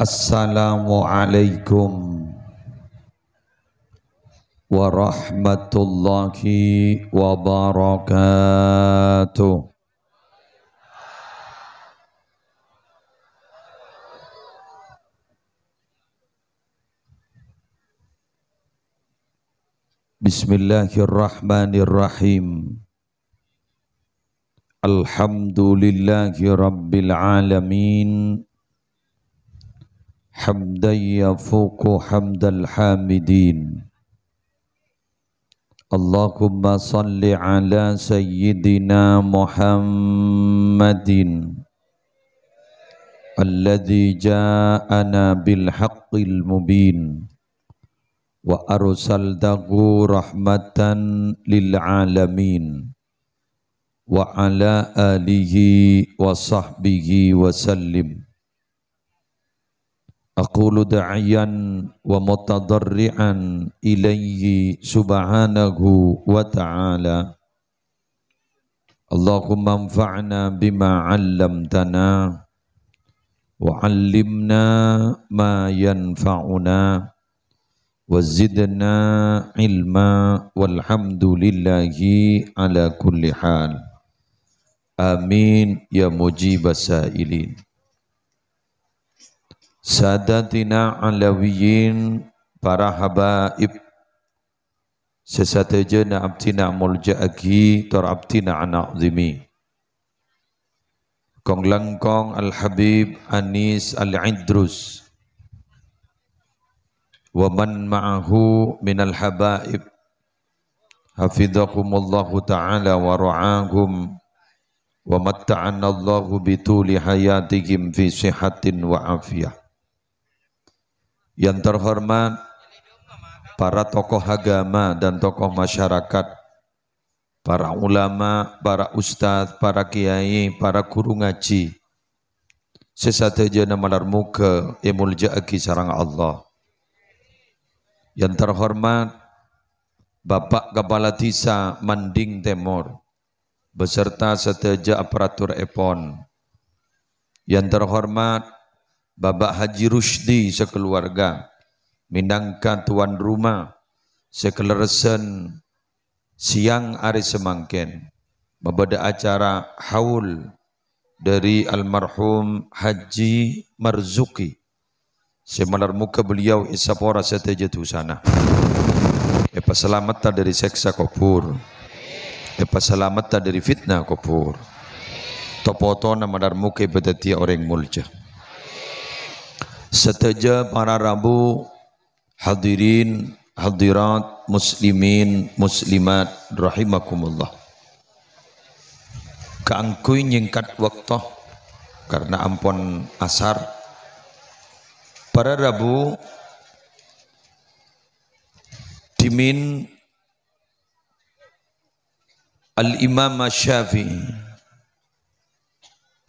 Assalamualaikum warahmatullahi wabarakatuh. Bismillahirrahmanirrahim. Alhamdulillahi alamin. حمدا يفوق حمد الحامدين اللهم صل على سيدنا محمد الذي جاءنا بالحق المبين وأرسلته رحمة للعالمين وعلى آله وصحبه وسلم أقول داعيا ومتضرعا إليه سبحانه وتعالى اللهم انفعنا بما علمتنا وعلمنا ما ينفعنا وزدنا علما والحمد لله على كل حال آمين يا مجيب السائلين Sadatina alawiyin para habaib sesatejena abtina muljaagi tor abtina anazimi Kong langkong al-habib anis al-idrus wa man ma'ahu minal habaib hafidhakumullahu ta'ala wa ra'ahum wa matta'anallahu bituli hayatihim fi sihatin wa afiyah yang terhormat para tokoh agama dan tokoh masyarakat, para ulama, para ustadz, para kiai, para guru ngaji. Sesatejana malar muka imul ja'aki sarang Allah. Yang terhormat Bapak Kepala Desa Manding Temur beserta seteja aparatur EPON. Yang terhormat Bapak Haji Rusdi sekeluarga, minangka tuan rumah sekeleresen siang hari semangkin membeda acara haul dari almarhum Haji Marzuki semalar muka beliau isapora setejetu sana Epa selamata dari seksa kopur Epa selamata dari fitnah kopur nama dar muka ibadati orang mulja Seteja para Rabu hadirin hadirat muslimin muslimat rahimakumullah. Kaangkui nyingkat waktu karena ampun asar. Para Rabu dimin Al-Imam Syafi'i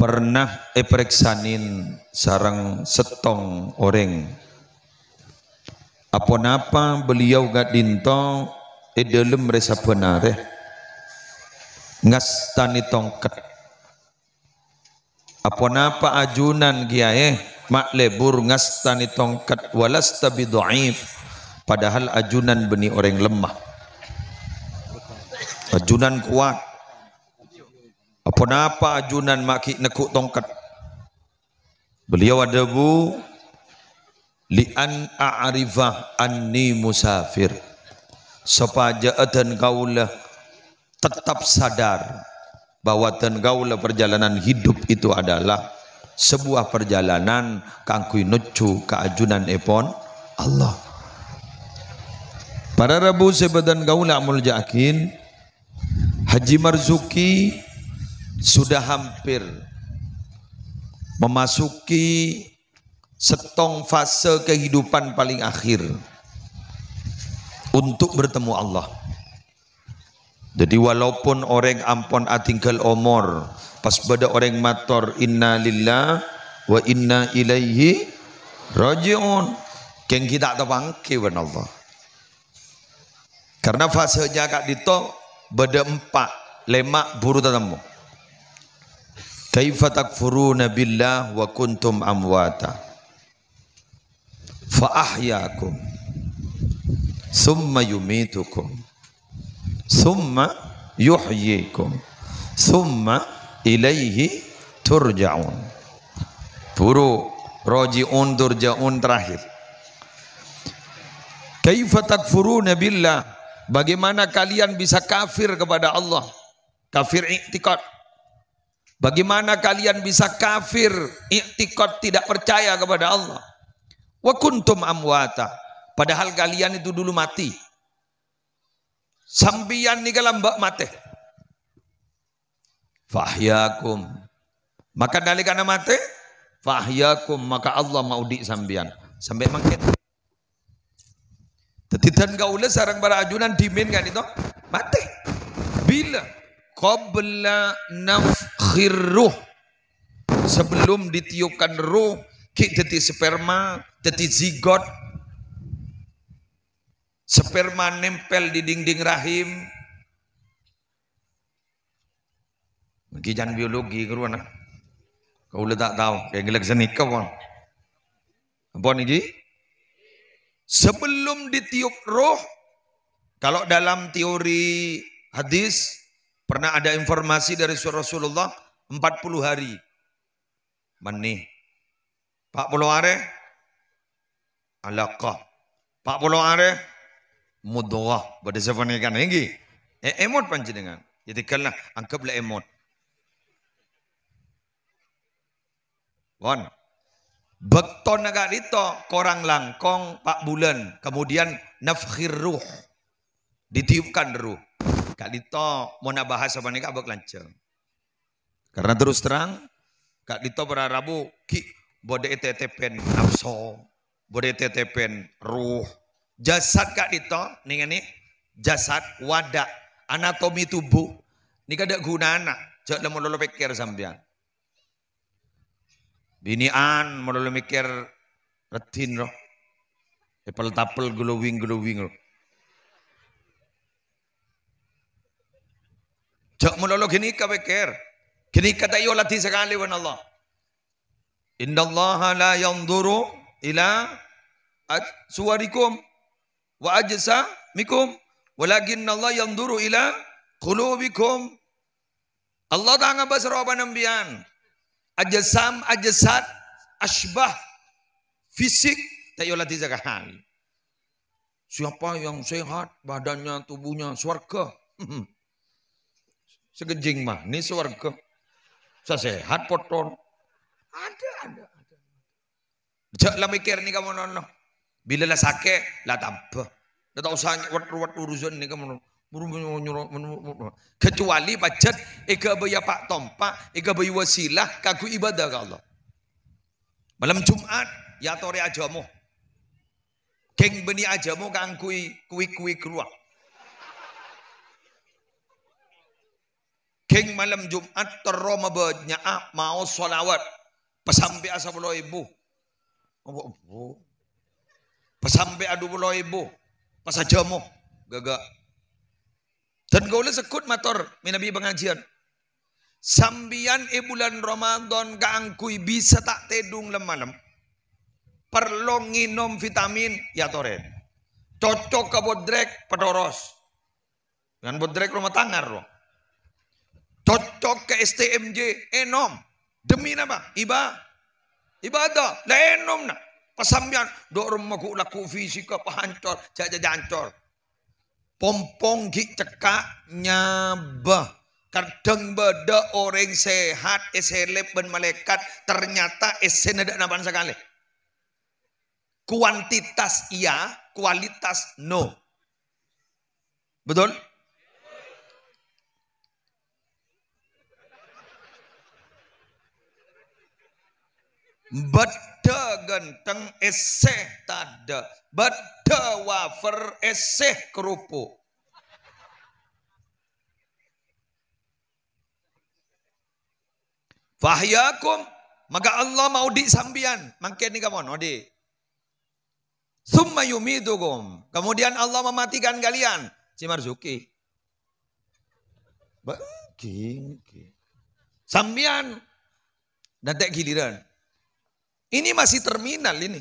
pernah epreksanin sarang setong orang. apa napa beliau gak dinto resa eh, dalam resa Ngas tani tongkat. apa napa ajunan kiai eh, mak lebur ngas tani tongkat? Walas tabi doaif. padahal ajunan beni orang lemah ajunan kuat apa napa ajunan makik nekuk tongkat? Beliau adabu li'an a'rifah anni musafir. supaya dan kaulah tetap sadar bahwa dan kaulah perjalanan hidup itu adalah sebuah perjalanan kangkui nucu keajunan epon Allah. Para Rabu sebadan kaulah amul jakin Haji Marzuki sudah hampir memasuki setong fase kehidupan paling akhir untuk bertemu Allah. Jadi walaupun orang ampon atinggal omor pas pada orang mator inna lillah wa inna ilaihi rajiun. Keng kita tak bangke wan Allah. Karena fasenya kak dito beda empat lemak buru tetamu. Kaifa takfuruna billah wa kuntum amwata fa ahyaakum summa yumitukum summa yuhyikum summa ilaihi turja'un Buru roji'un turja'un terakhir Kaifa takfuruna billah bagaimana kalian bisa kafir kepada Allah kafir i'tikad Bagaimana kalian bisa kafir, iktikad tidak percaya kepada Allah? Wa kuntum amwata. Padahal kalian itu dulu mati. Sambian ni mbak mati. Fahyakum. Maka dari karena mati, fahyakum maka Allah di sambian. Sampai mangkit. Tetitan gaula sarang para ajunan dimin kan itu mati. Bila qabla nafkh takhir ruh sebelum ditiupkan ruh ki sperma dadi zigot sperma nempel di dinding rahim Kijan biologi ke ruana. Kau le tak tahu. Kayak gelak seni kau. Apa ini Sebelum ditiup roh, kalau dalam teori hadis, Pernah ada informasi dari Rasulullah 40 hari. Menih. 40 hari alaqah. 40 hari mudghah. Berdasarkan ikan lagi. Eh, emot panjenengan. Jadi kena anggaplah emot. Wan. Bekton agak itu korang langkong 4 bulan. Kemudian nafkhir ruh. Ditiupkan ruh. Kak Dito mau nak bahas apa nih abak lancar. Karena terus terang Kak Dito Rabu ki bode tetepen nafsu, bode tetepen ruh. Jasad Kak Dito nih nih jasad wadah anatomi tubuh ini kada guna anak jangan mau lalu pikir sampean binian mau lalu mikir retin roh tapel tapel glowing glowing roh Jak mulolo gini kau ker. Gini kata iyo lati sekali wan Allah. Inna Allah la yanduru ila suwarikum wa ajsa mikum walakin Allah yanduru ila qulubikum Allah ta'ala basra apa nambian ajasam ajasat, asbah fisik tayo lati sekali siapa yang sehat badannya tubuhnya surga hmm. Segenjing mah ni Saya sehat poton. Ada, ada. ada. Jangan lah mikir ni kamu nono. Bila lah sakit, lah tambah. Dah tak usah wat-wat urusan ni kamu nono. Kecuali bajet, ika baya pak tompak, ika baya wasilah, kaku ibadah ke Allah. Malam Jumat, ya tori ajamu. Keng benih ajamu kangkui kui kui keluar. King malam Jumat teroma ah mau solawat. Pesambi asa pulau ibu. Apa oh, ibu? Oh, oh. Pesambi adu pulau ibu. pas aja mau Gagak. Dan kau sekut motor minabi pengajian. Sambian e bulan Ramadan angkui bisa tak tedung le Perlu nginom vitamin ya toren. Cocok ke bodrek pedoros. Dan bodrek rumah tangar loh. Cocok ke STMJ, enom. Demi apa? Iba. Ibadah. Lah enom na. Pasamyan. Dorong magulaku fisika, pahancor, jaja jancor. Pompong gik cekak nyabah. Kadang beda orang sehat, eselep ben malaikat, ternyata esen ada naban sekali. Kuantitas iya, kualitas no. Betul? Bada genteng eseh tada. Bada wafer eseh kerupuk. Fahyakum. Maka Allah mau di sambian. Mungkin ni kamu no di. Summa yumidukum. Kemudian Allah mematikan kalian. cimarzuki Marzuki. Sambian. Dan tak giliran. Ini masih terminal ini.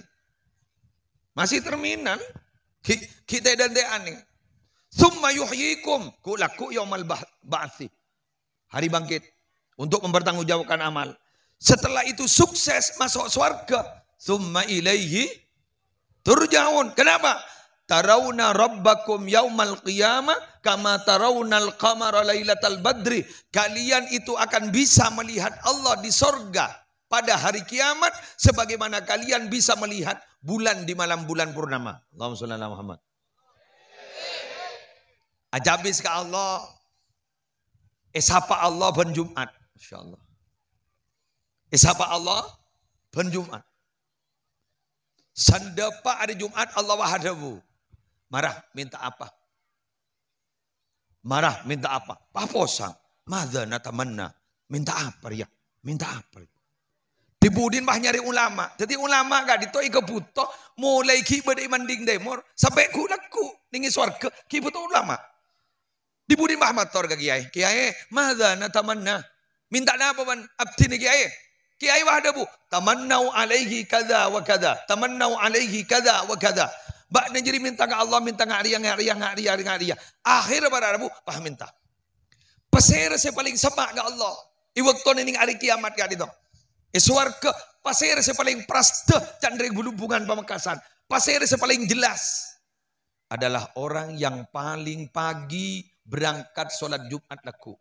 Masih terminal. Kita dan dia aneh. Summa yuhyikum kulaku yaumal ba'thi. Hari bangkit. Untuk mempertanggungjawabkan amal. Setelah itu sukses masuk surga. Summa ilaihi turjaun. Kenapa? Tarawna rabbakum yaumal qiyamah kama tarawnal qamara laylatal badri. Kalian itu akan bisa melihat Allah di sorga pada hari kiamat sebagaimana kalian bisa melihat bulan di malam bulan purnama. Allahumma sholli ala Muhammad. Ajabis ke Allah. Esapa eh, Allah ben Jumat. Insyaallah. Esapa eh, Allah ben Jumat. Sandapa hari Jumat Allah wahadabu. Marah minta apa? Marah minta apa? Paposa. Mada natamanna. Minta apa ya? Minta apa ya? Dibudin mah nyari ulama. Jadi ulama gak ditoi ke buto mulai ki iman ding demor sampai ku laku ningi suarga. ki ulama. Dibudin mah mator ke kiai. Kiai, taman tamanna. Minta na apa abdi ni kiai? Kiai wah debu. Tamannau alaihi kada wa kada. Tamannau alaihi kada wa kada. Bak jadi minta ke Allah, minta ngaria, ngaria, ngaria, ngaria. Akhir pada bu. pah minta. Pesera saya paling semak ke Allah. iwaktu ini hari kiamat gak ditong. E eh, ke pasir sepaling paling praste candring bulubungan pamekasan. Pasir sepaling jelas adalah orang yang paling pagi berangkat sholat Jumat laku.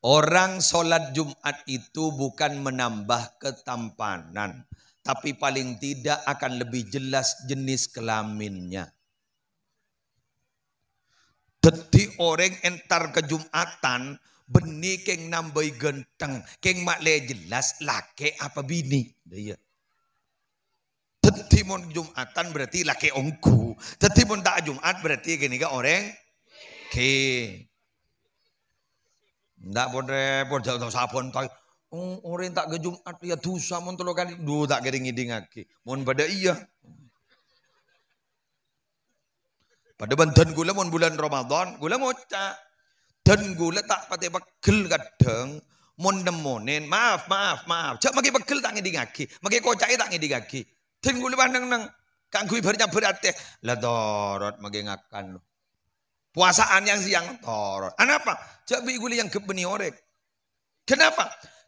Orang sholat Jumat itu bukan menambah ketampanan tapi paling tidak akan lebih jelas jenis kelaminnya. Teti orang entar kejumatan beni keng nambai genteng keng mak le jelas laki apa bini Teti iya. mon jumatan berarti laki ongku Teti mon tak jumat berarti gini ke orang ke Tidak boleh repot jauh sabon toy Orang tak ke Jumat ya dosa mun tolong kali. do tak kering ngidingake. Mun pada iya. Pada banten gula mun bulan Ramadan, gula moca. Dan gula tak pati pegel kadang. Mun nemonin, maaf, maaf, maaf. cak makai pegel tak ngidingake. Makai kocai tak ngidingake. Dan gula pandang nang. Kanggu bernya berat ya. Lah dorot makai ngakan. Puasaan yang siang dorot. anapa cak bi gula yang kebeni orek. Kenapa?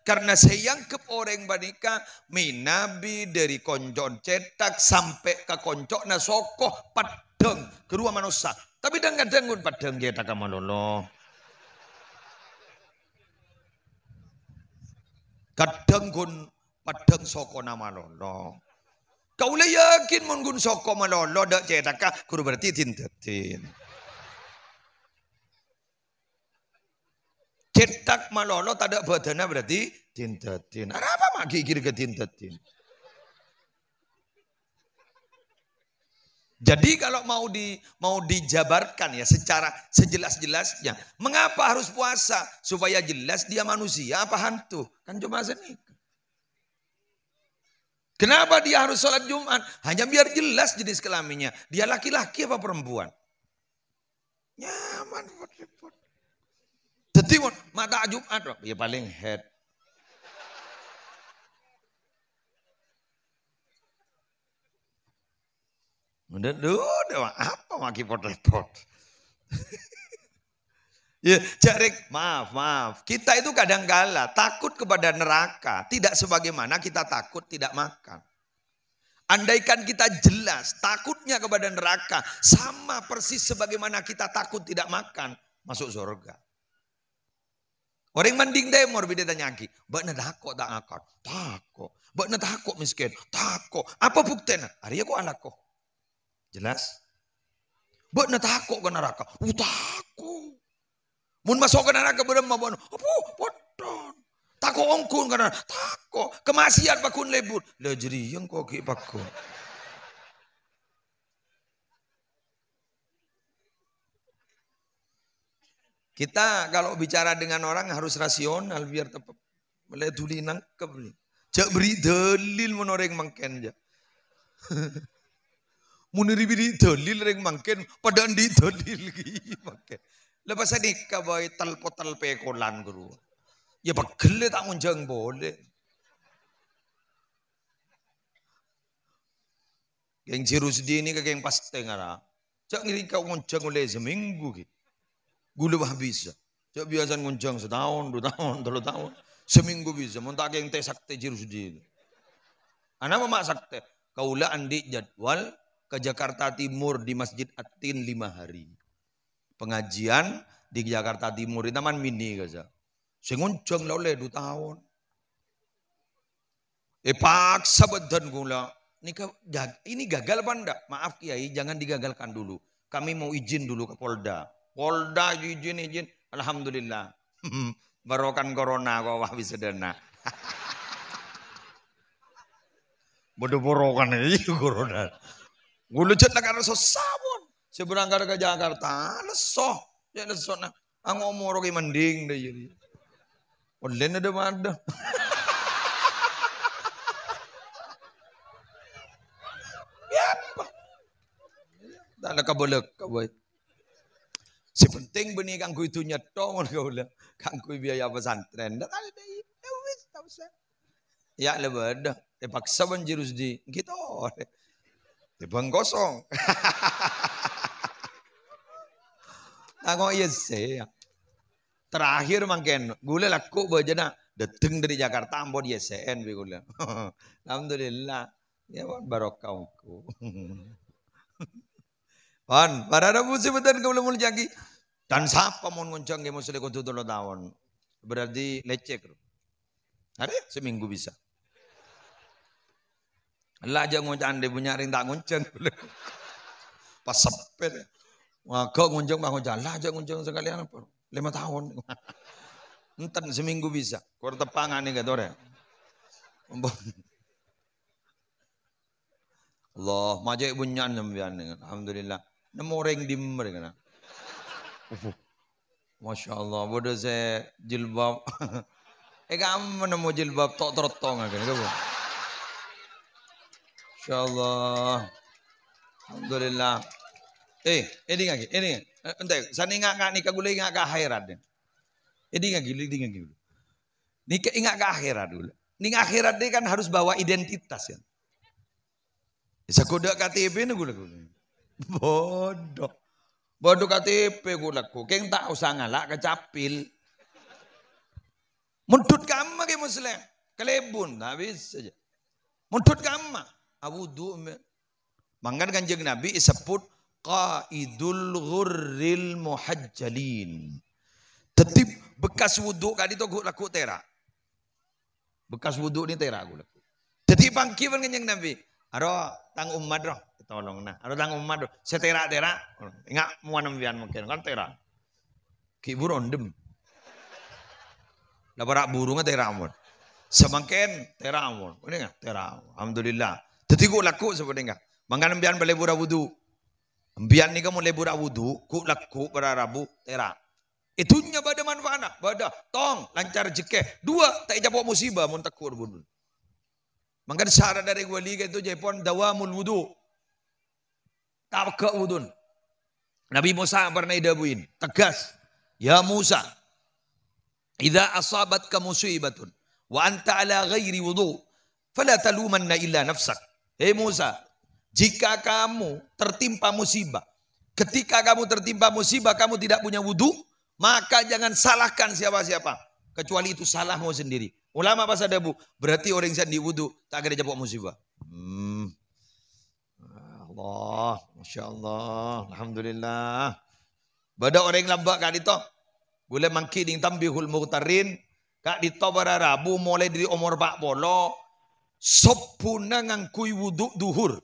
Karena saya ke orang banika minabi dari konjon cetak sampai ke konjok na sokoh padeng kedua manusia. Tapi dengan dengun padeng kita kamu lolo. Kadang gun padeng soko nama lolo. Kau le yakin mungkin sokoh soko malolo dak cetaka kudu berarti tin cetak malono tadak badana berarti tintetin. Apa mak gigir ke tintetin? Jadi kalau mau di mau dijabarkan ya secara sejelas-jelasnya, mengapa harus puasa? Supaya jelas dia manusia apa hantu? Kan cuma seni. Kenapa dia harus sholat Jumat? Hanya biar jelas jenis kelaminnya. Dia laki-laki apa perempuan? Nyaman. Siwon, mata Jumat. Ya paling head. Udah, udah, apa maki repot-repot. ya, jarik, maaf, maaf. Kita itu kadang galak, takut kepada neraka. Tidak sebagaimana kita takut tidak makan. Andaikan kita jelas takutnya kepada neraka. Sama persis sebagaimana kita takut tidak makan. Masuk surga. Orang manding deh mor bida nyagi. Bak takut, takut, da takut Takut. Bak miskin. takut, Apa buktena? hari aku alako. Jelas? Bak takut ke neraka, naraka. Uh, Utako. Mun masuk ka naraka beram mabon. apa? bodoh, takut ongkun ka naraka. Tako. pakun lebur. Lejeri yang kok pakun. Kita kalau bicara dengan orang harus rasional biar tepat melihat dulu nangkep nih. Jak beri dalil menoreng mangken ya. Muniri beri dalil reng mangken pada andi dalil lagi mangken. Lepas ini kabai telpo telpe kolan guru. Ya bagel tak unjang boleh. Geng cirus di ini ke geng pasti ngara. Jak ngiri kau unjang oleh seminggu gitu gula bah bisa. Coba biasa ngunjang setahun, dua tahun, tiga tahun. Seminggu bisa. Mau tak yang teh sakte jiru sedih. Anak mama sakte. Kaula andi jadwal ke Jakarta Timur di Masjid Atin lima hari. Pengajian di Jakarta Timur di Taman Mini kaza. Sengunjang ngunjang lah oleh dua tahun. Eh paksa badan gula. Ini, gagal apa Maaf Kiai, jangan digagalkan dulu. Kami mau izin dulu ke Polda Polda izin izin. Alhamdulillah. Hmm, barokan corona kok wah dana. Bodoh barokan ini iya corona. Gulucut lah karena sesabun. Seberangkat ke Jakarta, lesoh. Ya lesoh nah. Ang mau rogi mending deh jadi. udah ada mana? Ya apa? Tak ada kabelak kabelak penting beni kang kuwi nyetong tok kau lah, Kang kui biaya pesantren. ada ya wis ta usah. Ya dah. dipaksa ya ben jirus di gitu. Dibang ya kosong. Aku iya sih. Terakhir mangken, gula laku nak, dateng dari Jakarta ambon YSN iya bi gula. Alhamdulillah. Ya barokahku. Pan, para rabu musibah dan kemuliaan jagi. Dan siapa mau ngoncang ya musibah kutu dulu tahun. Berarti lecek. Ada ya? seminggu bisa. Lah aja ngoncang dia punya ring tak ngoncang. Pas sepet. Maka ngoncang bang ngoncang. Lah aja ngoncang sekalian apa? Lima tahun. Enten seminggu bisa. Kau tepangan nih katore. Allah, majai bunyan dengan, Alhamdulillah nemu ring dimmer kana. Masya Allah, bodoh saya jilbab. eh kamu nemu jilbab tok terotong kan, Masya Allah. Alhamdulillah. Eh, ini lagi, ini. Eh, Entah, saya ingat enggak nikah gula ingat ke akhirat deh. Ini lagi, ini lagi dulu. Nikah ingat ke akhirat dulu. Ning akhirat deh kan harus bawa identitas ya. Saya kuda KTP nih gula gula. Bodoh. Bodoh KTP ku laku. Keng tak usah ngalak capil. Mundut kamu ke muslim. Kelebun habis saja. Mundut kamu. Abu du'me. kan kanjeng Nabi disebut qaidul ghurril muhajjalin. Tetip bekas wuduk kali tu laku tera. Bekas wuduk ni tera ku laku. Jadi kan jeng Nabi. Aro tang umat roh tolong nah ada tanggung umat setera tera ingat muan ambian mungkin kan tera ki ondem dem burungnya kan tera amun semangken tera amun ini enggak tera alhamdulillah tetigo laku sebenarnya enggak mangan ambian bale bura wudhu ambian ni kamu lebura wudhu ku laku bara rabu tera Itunya pada manfaat, pada tong lancar jeke. Dua tak ijabok musibah muntah takur bunun. Maka syarat dari wali itu jaipon dawamul wudhu Tawakka udun. Nabi Musa pernah idabuin. Tegas. Ya Musa. Idza asabat ka musibatun. Wa anta ala ghairi wudu. Fala talumanna illa nafsak. Hei Musa. Jika kamu tertimpa musibah. Ketika kamu tertimpa musibah, kamu tidak punya wudhu, maka jangan salahkan siapa-siapa. Kecuali itu salahmu sendiri. Ulama apa debu, Berarti orang yang di wudhu, tak ada jawab musibah. Hmm. Allah, Masya Allah, Alhamdulillah. Bada orang lambak kak dito. Boleh mangki ding tambihul muhtarin. Kak dito pada Rabu mulai dari umur pak polo. Sopuna ngangkui wudhu duhur.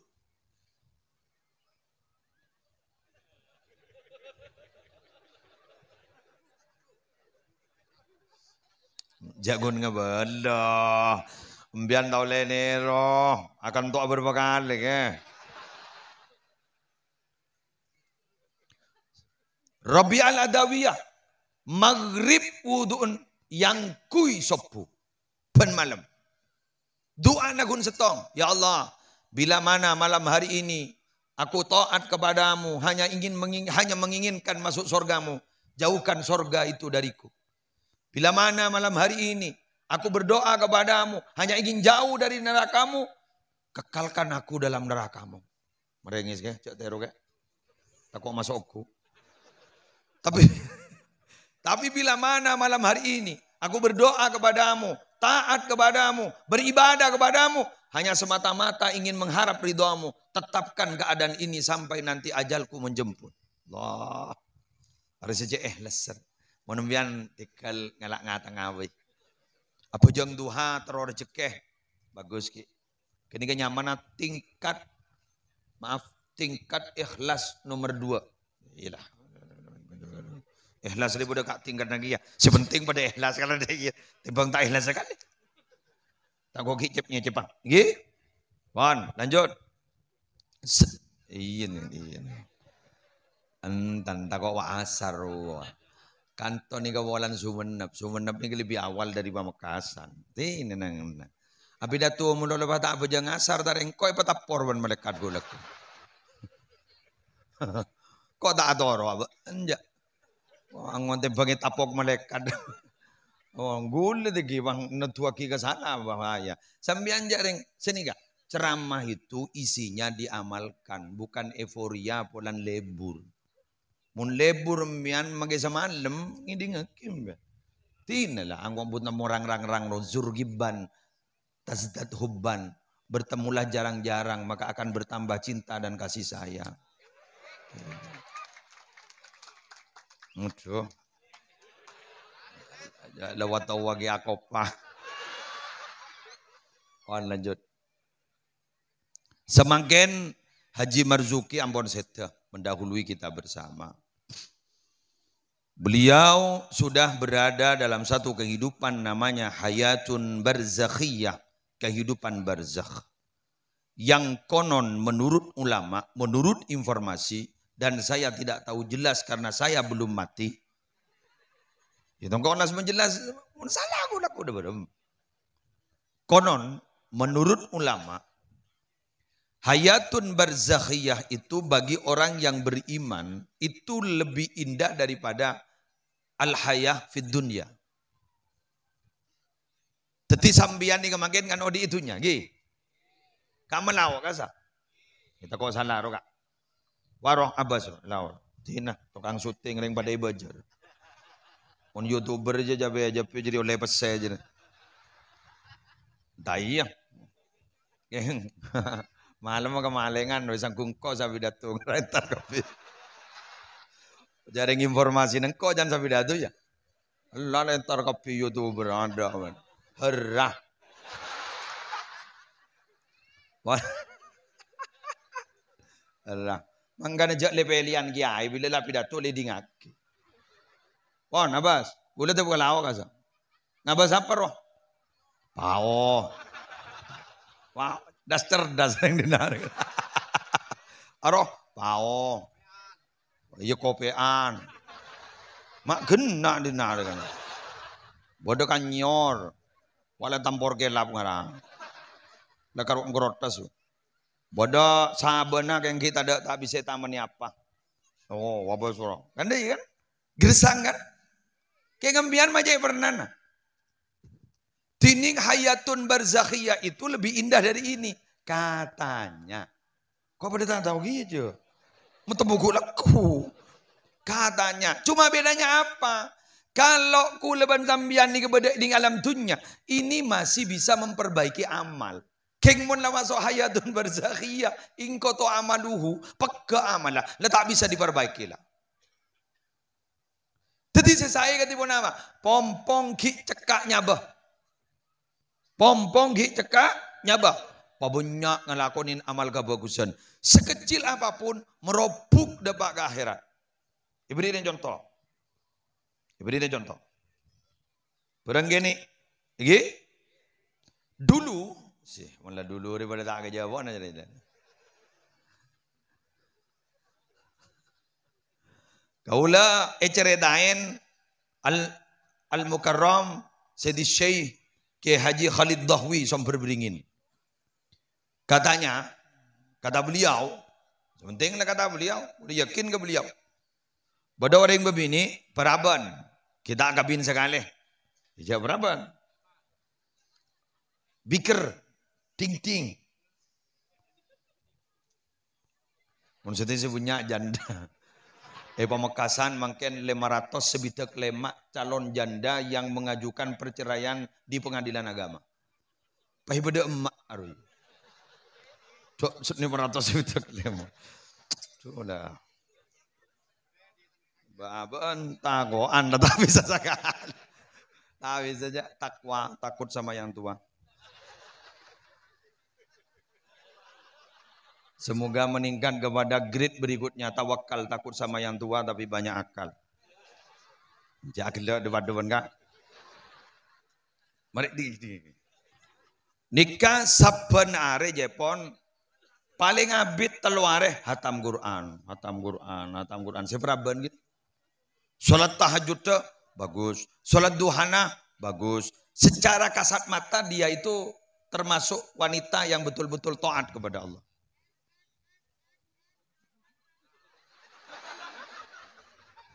Jagun ngebelah. Mbian tau lenero. Akan tua berapa kali ke. Rabi'al adawiyah. Maghrib wudu'un yang kui sopu. Ben malam. Doa nagun setong. Ya Allah, bila mana malam hari ini aku taat kepadamu, hanya ingin menging, hanya menginginkan masuk sorgamu. Jauhkan sorga itu dariku. Bila mana malam hari ini aku berdoa kepadamu, hanya ingin jauh dari nerakamu, kekalkan aku dalam nerakamu. Merengis ke, cak teruk ke. Takut masuk aku. Tapi tapi bila mana malam hari ini aku berdoa kepadamu, taat kepadamu, beribadah kepadamu, hanya semata-mata ingin mengharap ridhoamu, tetapkan keadaan ini sampai nanti ajalku menjemput. Allah. Harus saja ikhlas. Eh, Menembian ikal ngelak ngata ngawi. Apa jeng duha teror jekeh, Bagus ki. Kini kenyamanan nah, tingkat maaf tingkat ikhlas nomor dua. Ilah. Ikhlas dia udah tingkat tinggal lagi ya. Sepenting pada ikhlas kalau dia ya. Timbang tak ikhlas sekali. Tak kok kicipnya cepat. Nggih. Wan, lanjut. Iya nih, iya nih. Entan tak kok asar Kanton ini kawalan Sumenep. Sumenep ini lebih awal dari Pamekasan. Ini nang nang. Abi datu mulo lepas tak bejang asar dari engkau petap porban melekat gulak. Kau tak adoro apa? Enggak. Oh, Angon bangkit bagi tapok malekad. Oh, gule eh, de giwang natuwa ki ke sana bahaya. Sambian jaring ga. Ceramah itu isinya diamalkan, bukan euforia polan lebur. Mun lebur mian mage samalem ngidi tina lah ang buat na rang rang rang no zurgiban tasdat hubban. Bertemulah jarang-jarang maka akan bertambah cinta dan kasih sayang. Mudo. Lewat wagi akopa. Kawan lanjut. Semangkin Haji Marzuki Ambon Seta mendahului kita bersama. Beliau sudah berada dalam satu kehidupan namanya hayatun barzakhiyah, kehidupan barzakh. Yang konon menurut ulama, menurut informasi, dan saya tidak tahu jelas karena saya belum mati. Itu kau nas menjelas, salah aku aku udah belum. Konon menurut ulama Hayatun barzakhiyah itu bagi orang yang beriman itu lebih indah daripada al-hayah fid dunya. Teti sambian ni kemakin kan odi itunya, gih. Kamu lawak kasa. Kita kok salah roka. Waroh abas lawan. Tina tukang syuting ring pada ibajar. On youtuber aja jabe aja jadi oleh pese aja. Daya. Geng. Malam ke malengan wis kungko sapi datung rentar kopi. Jaring informasi nengko jangan sapi datu ya. Allah rentar kopi youtuber ada man. Herah. Herah. Mangkana jat le pelian ki ai bila la pida tole dingak oh nabas gula te bukala awak asa nabas apa roh pao wa, daster daster yang dinar aroh pao iya kopean mak gena dinar kan bodoh kan nyor wala tampor ke lap ngarang la Lekar ngorotas Bodoh sabana yang kita dak tak bisa tamani apa. Oh, apa surah. Kan dia kan? Gersang kan? Kayak gembian majai pernah. Dining hayatun barzakhiyah itu lebih indah dari ini. Katanya. Kok pada tak tahu gitu? Metemuku leku. Katanya. Cuma bedanya apa? Kalau ku leban sambian ini kepada di alam dunia, ini masih bisa memperbaiki amal. King mun lawaso hayatun barzakhia ingko koto amaluhu pegga amala la tak bisa diperbaiki lah. Jadi saya kata nama pompong ki cekak nyabah, Pompong ki cekak nyabah. Pabunya ngelakonin amal kebagusan. Sekecil apapun merobuk debak ke akhirat. Ibu ini contoh. Ibu ini contoh. Barang gini, Dulu Sih, mula dulu daripada tak ada jawapan aja ni. Kaula ecerdain eh, al al mukarram Sayyidi Syekh ke Haji Khalid Dahwi sampai beringin. Katanya, kata beliau, pentinglah kata beliau, boleh yakin ke beliau. Pada orang yang berbini, peraban. Kita kawin sekali. Dia jawab peraban. Bikir ting-ting. Maksudnya sih punya janda. Eh pemekasan mungkin 500 sebitek lemak calon janda yang mengajukan perceraian di pengadilan agama. Pahi beda emak arui. Cok 500 sebitek lemak. Sudah. tak bisa tapi tak bisa saja takwa, takut sama yang tua. Semoga meningkat kepada grade berikutnya tawakal takut sama yang tua tapi banyak akal. Jaga debat-debat enggak. Mari di, sini. Nikah saben are jepon paling abit telu hatam Quran, hatam Quran, hatam Quran. ben gitu. Salat tahajud bagus, salat duhana bagus. Secara kasat mata dia itu termasuk wanita yang betul-betul taat kepada Allah.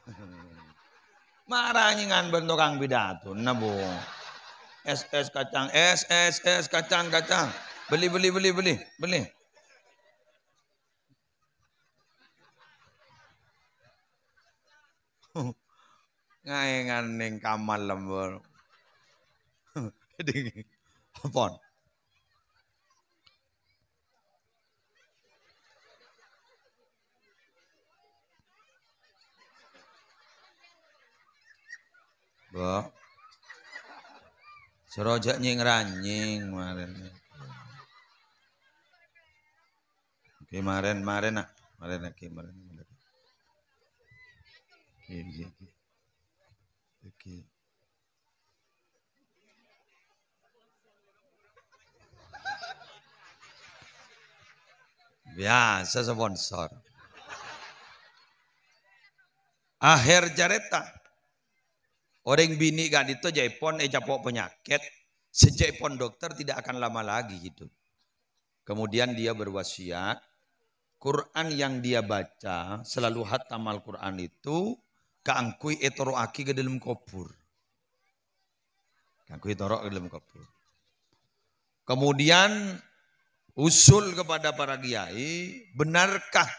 Marahnya dengan ngan orang pidato, nabung Es es kacang, es es es kacang kacang. Beli beli beli beli beli. Ngai ngan ning kamal lembur. Dingin. Apa? Mbok. Jerojak nying ranying kemarin. Kemarin kemarin nak, kemarin nak kemarin. Oke, oke, oke. Oke. Biasa sponsor. Akhir jareta. Orang bini kan itu pon eh capok penyakit. pon dokter tidak akan lama lagi gitu. Kemudian dia berwasiat. Quran yang dia baca selalu hatamal Quran itu keangkui etoro aki ke dalam kopur. Keangkui torok ke dalam kopur. Kemudian usul kepada para kiai, benarkah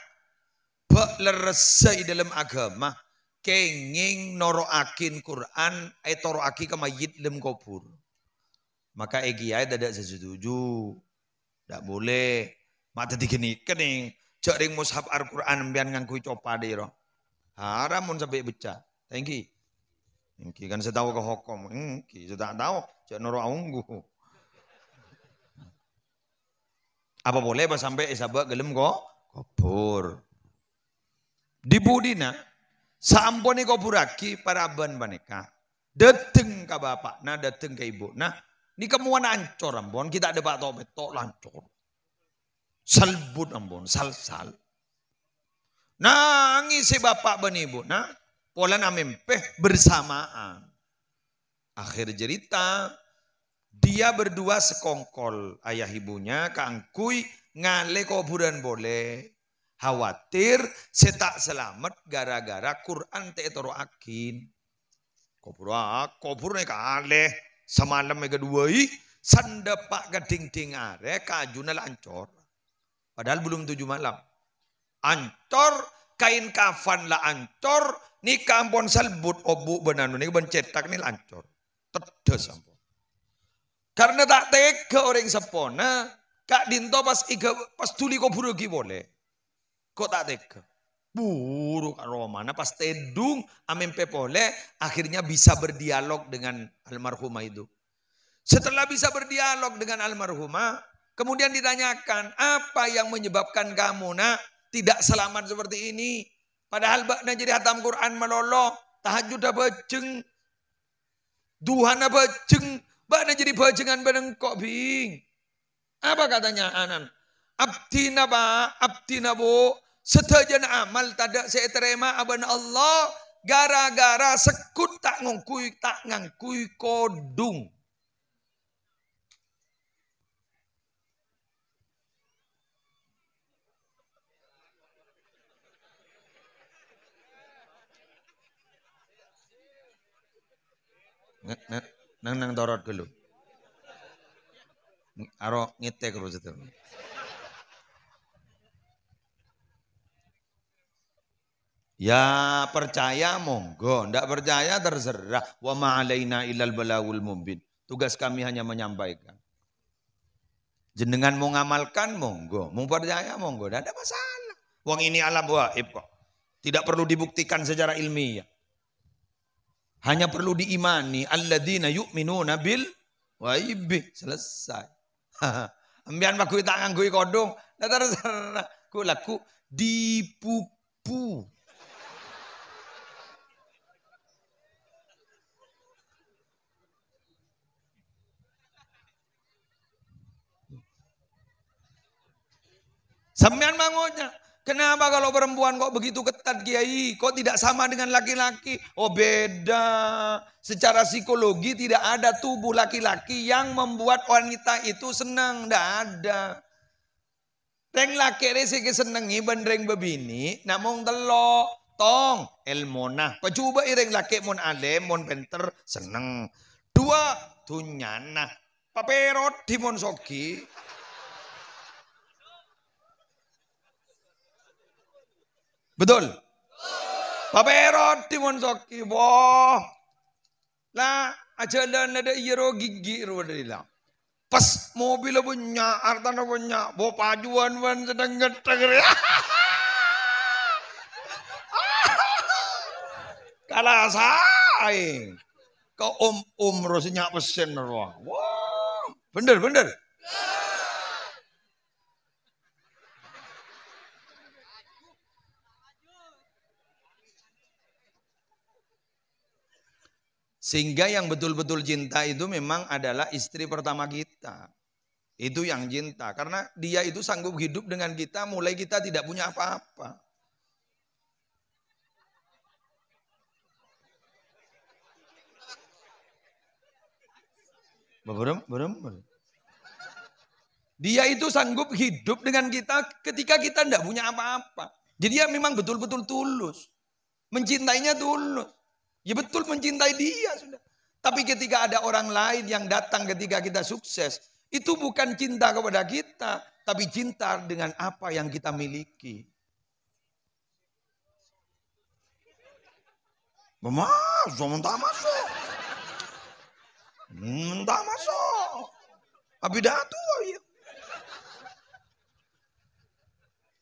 pak leresai dalam agama? kenging akin Quran etoro eh, aki kama lem kopur, Maka egi ay dadak setuju. tidak boleh. Mata digeni kening. jaring ring mushaf Al-Quran mbian kui copa diro. Haram mun sampai beca. Thank you. Engki kan saya tahu ke hukum. Engki saya tak tahu. jangan noro aunggu. Apa boleh pas sampai isabak gelem kok? kopur, Di budina kau puraki buraki aban baneka. Dateng ke bapak, nah dateng ke ibu. Nah, ini kemuan ancor ambon, kita ada pak tobet tok lancor. Salbut ambon, sal-sal. Nangis si bapak ban ibu. Nah, pola namempeh bersamaan. Akhir cerita, dia berdua sekongkol ayah ibunya kangkui ngale kuburan boleh khawatir setak selamat gara-gara Quran teh toroakin. Kopura, kopurne kale semalam mega duai sanda pak gading ting are kajuna lancor. Padahal belum tujuh malam. Ancor kain kafan la ancor ni kampon selbut obu benanu ni bencetak ni lancor. Tedes ampun. Karena tak tega orang sepona, kak dinto pas iga pas tuli lagi boleh. Kok tak tega? buruk Romana pas tedung amin pepole akhirnya bisa berdialog dengan almarhumah itu. Setelah bisa berdialog dengan almarhumah, kemudian ditanyakan, apa yang menyebabkan kamu nak tidak selamat seperti ini? Padahal bakna jadi hatam Quran melolo, tahajud dah bejeng, duhana beceng, bakna jadi bajengan bareng kok bing. Apa katanya Anan? Abdi naba, abdi nabo, Sedajan amal tadak saya terima abang Allah gara-gara sekut tak ngukui tak ngangkui kodung. nang nang dorot dulu. arok ngitek kru Ya percaya monggo, ndak percaya terserah. Wa ma'alaina ilal balawul mubin. Tugas kami hanya menyampaikan. Jenengan mau ngamalkan monggo, mau percaya monggo, ndak ada masalah. Wong ini alam waib kok. Tidak perlu dibuktikan secara ilmiah. Hanya perlu diimani alladzina yu'minuna bil waib. Selesai. Ambian bagui tangan gue kodong, ndak terserah. Ku laku dipupu Sampean mangonya. Kenapa kalau perempuan kok begitu ketat kiai? Kok tidak sama dengan laki-laki? Oh beda. Secara psikologi tidak ada tubuh laki-laki yang membuat wanita itu senang. Tidak ada. Reng laki rese senengi bendereng bebini. Namun telok. Tong Elmona. Kau coba ireng laki mon ale, mon penter seneng. Dua dunyana. Paperot dimon sogi. Betul? Paperot timun sokki wah. ada ada nah, iya, iro gigi rodila. Pas mobil punya, artana punya, bo pajuan wan sedang geteger. Kalah saing. Ke om-om rosinya pesen Wah, bener bener. Sehingga yang betul-betul cinta itu memang adalah istri pertama kita. Itu yang cinta. Karena dia itu sanggup hidup dengan kita mulai kita tidak punya apa-apa. Berem, berem, Dia itu sanggup hidup dengan kita ketika kita tidak punya apa-apa. Jadi dia memang betul-betul tulus. Mencintainya tulus. Ya betul mencintai dia sudah. Tapi ketika ada orang lain yang datang ketika kita sukses, itu bukan cinta kepada kita, tapi cinta dengan apa yang kita miliki. Mas, mentah masuk. Mentah masuk. Abidatu. Ya.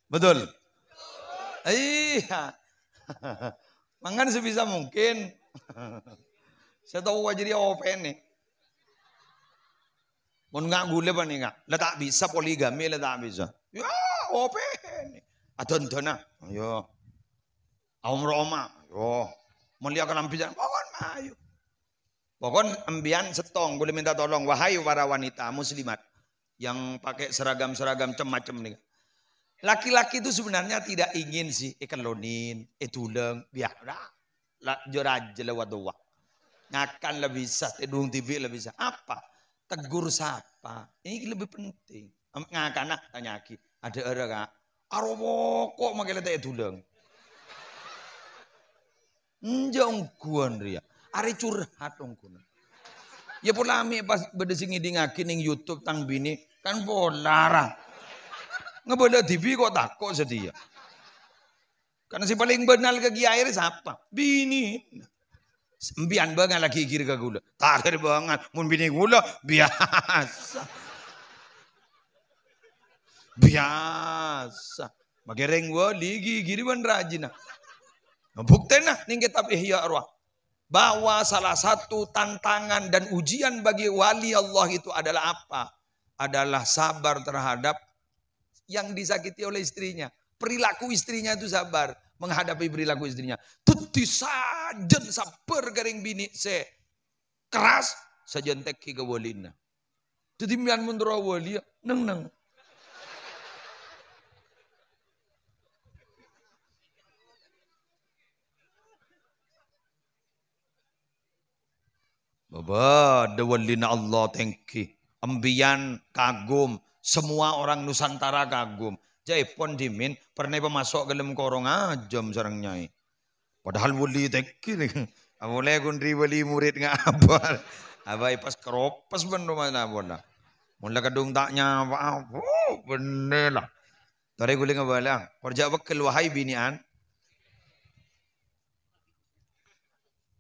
Betul? Iya. Mangan sebisa mungkin. Saya tahu wajah dia open nih. Mau nggak gule ba nggak? Lah tak bisa poligami, tak bisa. Ya, open. Aton to na. Yo. Aum Roma. Yo. Mau lihat kalau pisan. Pokon maayo. Pokon ambian setong. Gule minta tolong. Wahai para wanita muslimat. Yang pakai seragam-seragam macam-macam nih. Laki-laki itu sebenarnya tidak ingin sih ikan lonin, etuleng, eh, biar lah joraja lewat doa. Ngakan lebih bisa, tedung tibi lebih bisa. Apa? Tegur siapa Ini lebih penting. Ngakan nak tanya ki. Ada ada kak. Aromo kok makin tak etuleng. Njong kuan ria. Ari curhat ungkun. Ya pola ami pas bedesingi ngakin ning YouTube tang bini kan pola Ngebenda TV kok takut sedih ya. Karena si paling bernal ke air siapa? Bini. Sembian banget lagi kiri ke gula. Takir banget. Mun bini gula biasa. Biasa. Magereng ligi kiri ban rajin. Bukti nah ini kitab Ihya Arwah bahwa salah satu tantangan dan ujian bagi wali Allah itu adalah apa? Adalah sabar terhadap yang disakiti oleh istrinya. Perilaku istrinya itu sabar. Menghadapi perilaku istrinya. Tuti sajen sabar garing bini se. Keras sajen teki ke walina. Jadi mian mundra walia. Neng neng. Baba Lina Allah you. Ambian kagum semua orang Nusantara kagum. Jai pon dimin pernah pemasok gelem korong ajam sarang nyai. Padahal wali tekil. Mulai kundri wali murid nga abar. Abai pas keropas benda mana na bola. Mula kadung tak nyawa. Oh, bener lah. Tari guling abala. Kerja wakil wahai binian.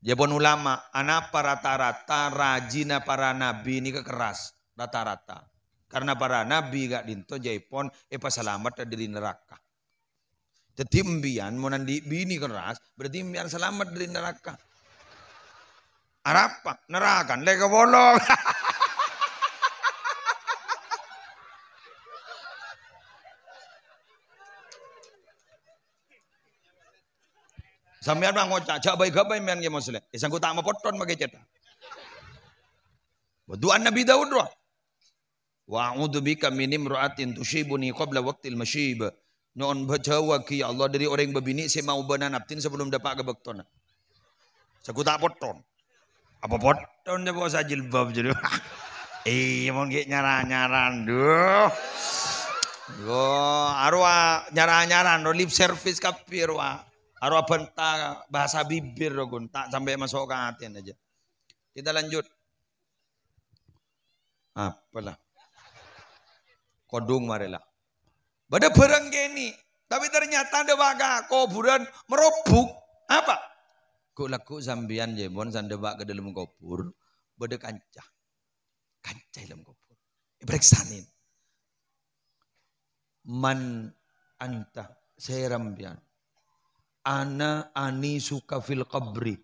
pun ulama, anak para rata-rata rajina para nabi ini kekeras rata-rata. Karena para nabi gak dinto jaipon eh selamat dari neraka. Jadi mbian mau nandi bini keras kan berarti mbian selamat dari neraka. Arapa neraka kan? lega bolong. Sampeyan bang ngocak, coba baik gabai mian ge maksudnya. Ya potron tak mau poton cetak. Berduaan Nabi Daud roh. Wa a'udzu bika min imra'atin tushibuni qabla waqtil masyib. Non bajawa ki ya Allah dari orang yang berbini saya mau naptin sebelum dapat ke kebektona. Saku tak poton. Apa poton dia bawa bab jadi. Iya mau nggak nyaran-nyaran. Duh. Oh, arwa nyaran-nyaran. Lip service ka pirwa. Arwa bentak bahasa bibir gun. Tak sampai masuk ke hati aja. Kita lanjut. Apalah kodung marela. Pada gini, tapi ternyata ada baga kuburan merobuk. Apa? Kok laku sambian jebon sandebak ke dalam kubur, bade kancah. Kancah dalam kubur. Ya, periksanin. Man anta saya rambian. Ana ani suka fil kubri,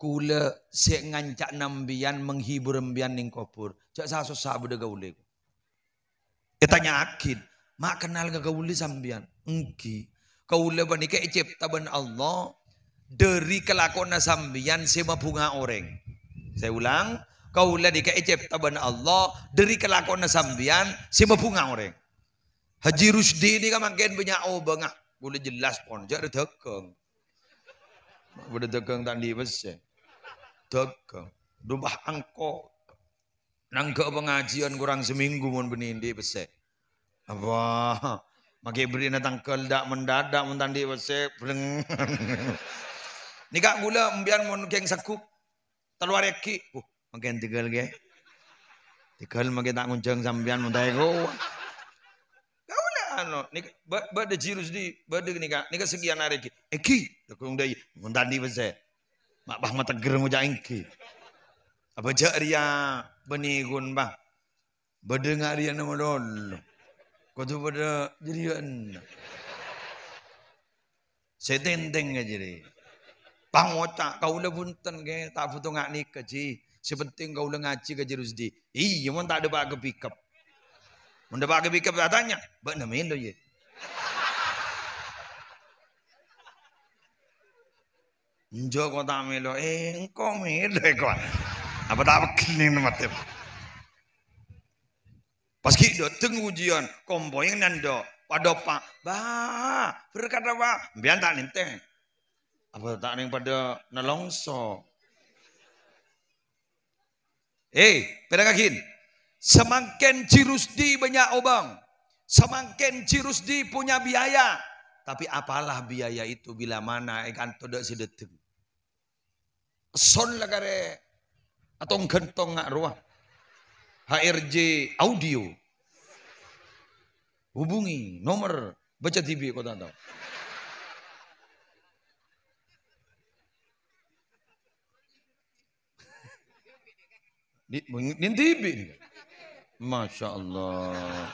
Kula se ngancak nambian menghibur nambian ning kubur. Cak sah sabu de gaule kita akid. Mak kenal ke kauli sambian. Engki. Kauli bani ke cipta ban Allah. Dari kelakona sambian sema bunga orang. Saya ulang. Kauli di ke cipta ban Allah. Dari kelakona sambian sema bunga orang. Haji Rusdi ini kan makin punya obengah. Boleh jelas pon. Jadi dekeng. Boleh dekeng tadi besar. Eh? Dekeng. Dumbah angkot. Nang pengajian kurang seminggu beni benindi pesek. Apa? Makai beri datang keldak mendadak mentandi pesek Bleng. Nika gula mbian mun geng sakup. Teluar eki. Uh, makin tegal ge. Tegal makin tak ngunjang sambian muntai Kau Kau nika ba ba jirus di ba nika nika sekian areki eki da kung dai mundandi besek. mak bah mata gerem ja Eki. Abajariya bani gunba. Badengariya nama dol. tu pada jadian. Setenteng aja jadi. Pangota kau udah punten ke tak foto ngak nik kaji. Sepenting kau udah ngaji kaji rusdi. Iya mon tak ada pak kepikap. Mun ada pak kepikap tak tanya. Bak namain lo ye. Njo kau tak melo. Eh engkau melo kau. Apa tak kening mati. Pas kita tenggu ujian, komboing nando, pak bah, berkata apa? biar tak nanti Apa tak nanti pada nolongso. Eh, pedagakin, semakin di banyak obang, semakin di punya biaya. Tapi apalah biaya itu bila mana ikan tidak sedetik. Son lagare atau gentong ngak ruah. HRJ Audio. Hubungi nomor baca TV kau tahu. Di, TV Masya Allah.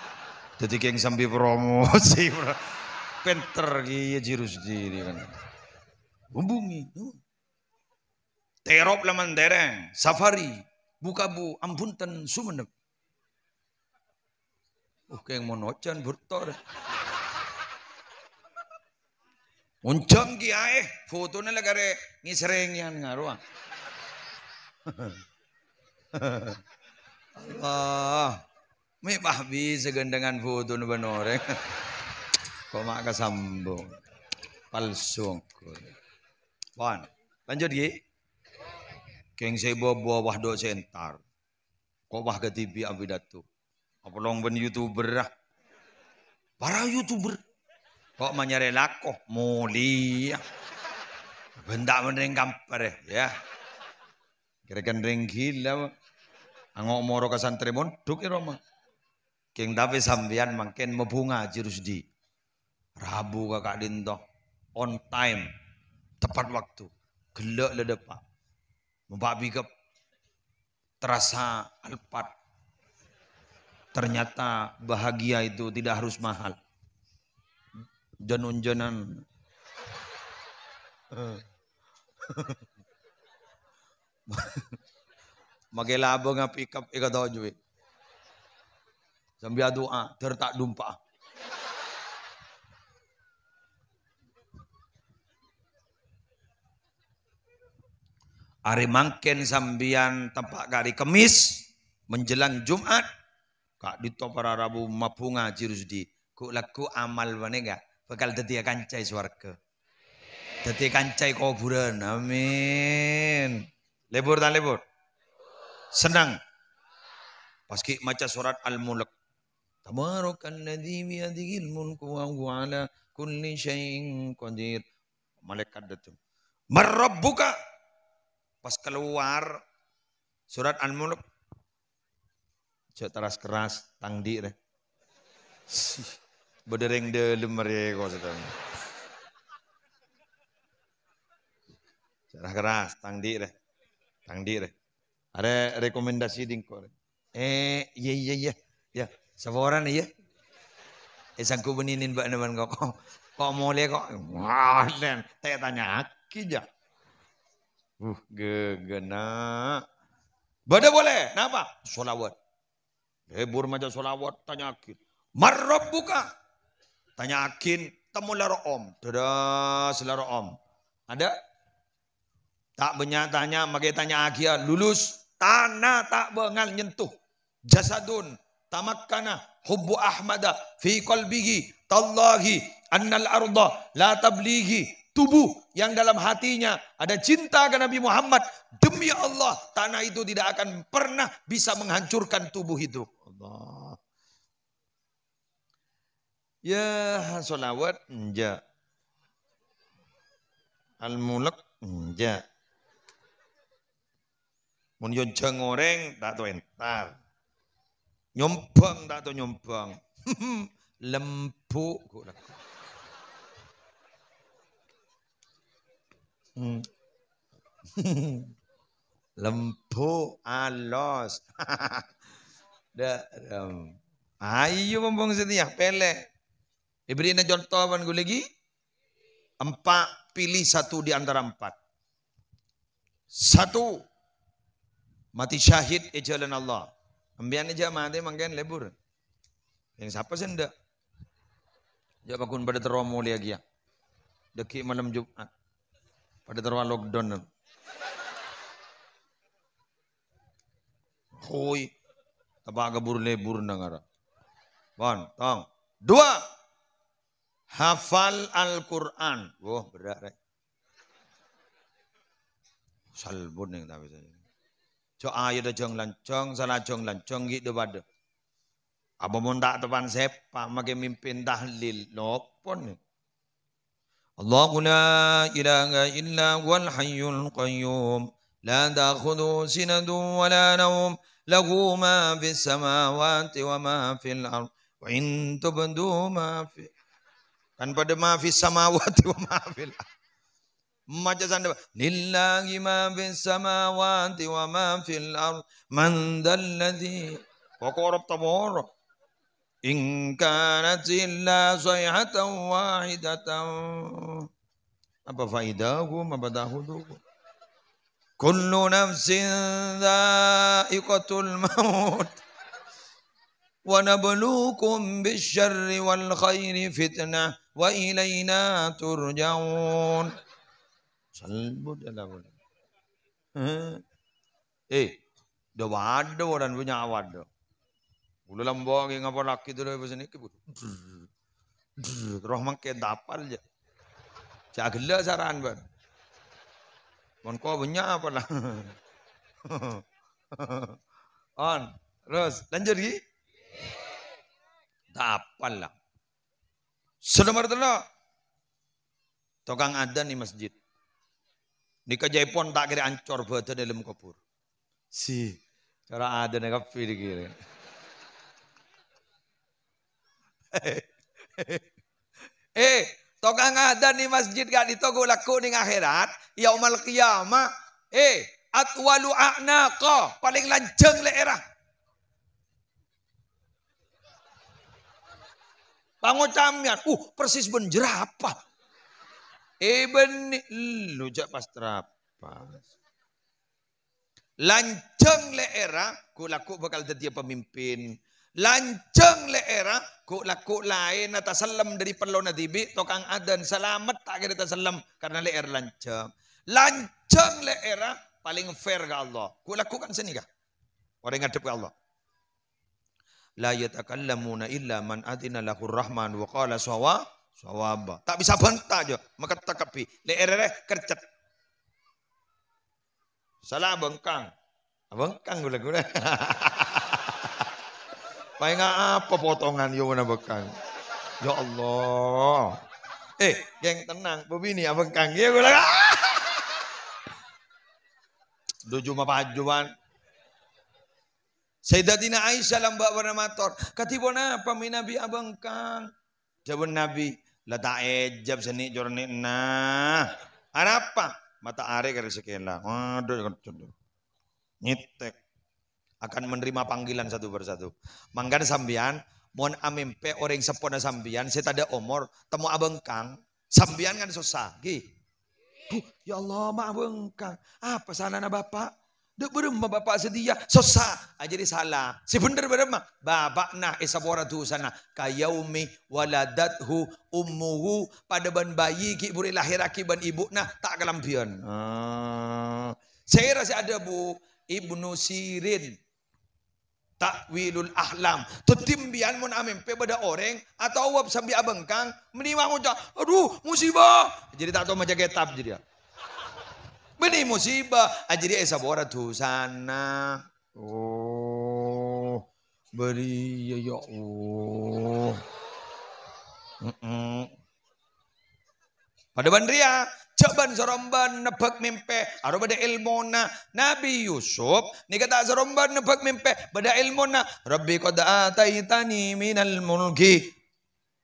Jadi geng sambil promosi. Penter kia ya, jiru sendiri kan. Hubungi. Tuh terop laman dereng, safari, bukabu, ampunten, sumenep. Uh, oh, yang mau nocan bertor. Uncam foto fotonya lagi ngisreng ngisrengian ngaruh. Ah. Allah, me pahbi segendengan foto benoreng. Kok mak kesambung, palsu. Wan, lanjut gih. Keng sebo buah wah do sentar. Kok wah ke TV datu, Apa long ben youtuber lah. Para youtuber. Kok manyare lakoh. mulia. Ah. Benda mending kampar eh, ya. Kira-kira ring gila. Angok moro ke santri mondok ya Roma. Keng tapi sambian makin mebunga jirus di. Rabu kakak dintoh. On time. Tepat waktu. Gelak ledepak. Membabi ke terasa alpat. Ternyata bahagia itu tidak harus mahal. janun jenun Magelabang nga pick up, ikaw daw, Joey. Sambil doa, tertak dumpa. Hari mangken sambian tempat hari kemis menjelang Jumat kak dito para Rabu mapunga jirus di ku laku amal wanega bakal dadi kancai swarga. Dadi kancai kuburan. Amin. Lebur tak lebur? Senang. pas Paski maca surat Al-Mulk. Tabarakan ladzi biyadihil mulku wa huwa ala kulli syai'in qadir. Malaikat datang. Marabbuka Pas keluar surat Al-Mulk Cek teras keras tangdi deh. berdering de ya kau sedang. Cerah keras tangdi deh. Tangdi deh. Ada rekomendasi dingko Eh, iya iya iya. Ya, seorang iya. Eh sangku beninin mbak neman kok. Kok mau lihat kok. Wah, tanya aki aja. Uh, gegena. Bada boleh. Napa? Solawat. Hebur maca solawat tanya akin. Marrab buka. Tanya akin. Temu laro om. Dadah lara om. Ada? Tak menyatanya. makai tanya akia. Ya. Lulus. Tanah tak bengal nyentuh. Jasadun. Tamakkana. Hubbu ahmada. Fi kalbihi. Tallahi. Annal arda. La tablihi tubuh yang dalam hatinya ada cinta ke Nabi Muhammad, demi Allah tanah itu tidak akan pernah bisa menghancurkan tubuh itu. Allah. Ya solawat nja Al-mulak ja. Mun jengoreng tak tahu entar. Nyombang tak tahu nyombang. lembu kok. Hmm. Lembu alos. Ayo membong setiah ya, pele. Diberi na contoh apa gue lagi? Empat pilih satu di antara empat. Satu mati syahid di eh, Allah. Ambian aja mati mangkain lebur. Yang siapa sih ndak? Jawab aku pada teromo lagi ya. Deki malam Jumat pada terwa lockdown. Hoi, tabaga burle burna ngara. One, tong, dua. Hafal Alquran. quran Wah, oh, berat rek. Salbun yang tapi saya. Cok ayo ah, ya dah jong lancong, salah jong lancong gitu pada. Apa pun tak tepan sepak, makin mimpin tahlil. Nopon nih. الله لا إله إلا هو الحي القيوم لا تأخذ سنة ولا نوم له ما في السماوات وما في الأرض وإن تبدو ما في كان بد ما في السماوات وما في الأرض ما sana لله ما في السماوات وما في الأرض من ذا الذي وقرب Kau إن كانت إلا صيحة واحدة أبا فائداه ما بداه كل نفس ذائقة الموت ونبلوكم بالشر والخير فتنة وإلينا ترجعون صلب دلاب إيه دو بعد ودن بنا Mula lambang yang apa laki dulu ni sini kibut. Roh mangke dapal je. Jagela saran ban. Mon kau punya apa lah. On. Terus lanjut lagi. Dapal lah. Sudah martela. Tukang ada di masjid. Nika jaipon tak kira ancor badan dalam kapur. Si. Cara adan kafe -kira. eh, toga ada di masjid gak ditogo laku nih akhirat, yaumal qiyamah, eh, atwalu a'naqa, paling lanjeng era era. camian, uh persis ben jerapah. Eben eh, lu jak pas terapas. le era ku laku bakal jadi pemimpin. Lanceng le era ko la ko lain na tasallam dari perlu na dibi tokang adan selamat tak kira tasallam karena le era lanceng. Lanceng le era paling fair ke Allah. Ku lakukan sini kah? Orang ngadep ke Allah. La yatakallamuna illa man adina lahur rahman wa qala sawa sawaba. Tak bisa bantah jo Maka takapi. Le era kercet. Salah bengkang. Bengkang gula-gula. Main apa potongan yo mana bekan? Ya Allah. Eh, geng tenang, Bobi ni abang kang. Ya gue lah. Lu Saya pajuan. Sayyidatina Aisyah lamba warna motor. Katibona apa nabi abang kang. Jawab Nabi, lata ejab seni jorni nah. Ada apa? Mata arek kare sekela. Waduh, Nitek akan menerima panggilan satu persatu. Mangkan sambian, mohon amin. Pe orang sepona sambian, saya tidak omor, temu abeng kang, sambian kan susah. Gi. Huh, ya Allah, ma abang kang, apa ah, sanana bapak? Dek berem bapak sedia, susah. Ah, jadi salah. Si bener berem bapak nah esabora eh, tu sana. Kayaumi waladathu ummuhu pada ban bayi ki buri lahir akibat ibu nah tak kelampian. Ah. Saya rasa ada bu Ibnu Sirin takwilul ahlam. Tetimbian mun amin pe beda orang atau awap sambil abengkang menimang ucap, aduh musibah. Jadi tak tahu macam ketap jadi. Ya. Beni musibah, ajri ah, esa bora tu sana. Oh, beri ya ya oh. Mm -mm. Pada bandria, Jaban zaromban nebak mimpe. Aro ilmu na Nabi Yusuf. Nikata zaromban nebak mimpe. Bada ilmona. Rabbi qad ataitani minal mulki.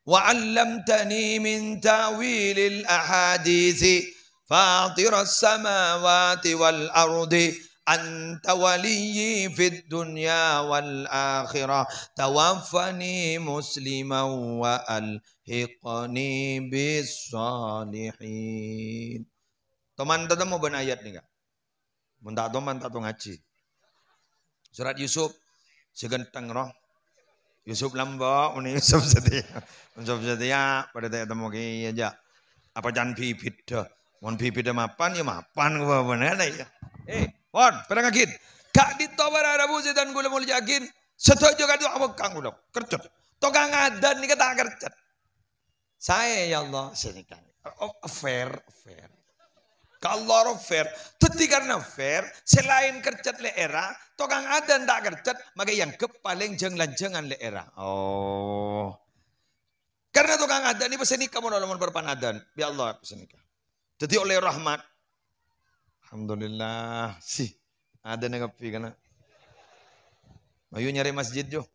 Wa allamtani min ta'wilil ahadithi. Fatir as-samawati wal ardi anta waliyyi fid dunya wal akhirah tawaffani musliman wa alhiqni bis salihin teman tetap mau ben ayat nih kak mentak teman mentak ngaji surat Yusuf segenteng roh Yusuf lambok ini Yusuf setia Yusuf setia pada tak temu ki aja ya, apa jan bibit mon bibit mapan ya mapan apa bener ya eh Wan, pernah akin. Kak ditawar ada buzi dan gula mulai yakin. Setuju kan itu kang udah kerjut. Tukang adan ni kata kerjut. Saya ya Allah sini kan. Oh, fair, fair. Kalau fair, tetapi karena fair, selain kerjat le era, tukang adan tak kerjat, maka yang kepaling jeng jengan le era. Oh. Karena tukang adan ini pesenika nikah mau berpanadan. Ya Allah pesenika. Jadi oleh rahmat, Alhamdulillah. Si, ada nagapi kana. Mayu nyari masjid jo.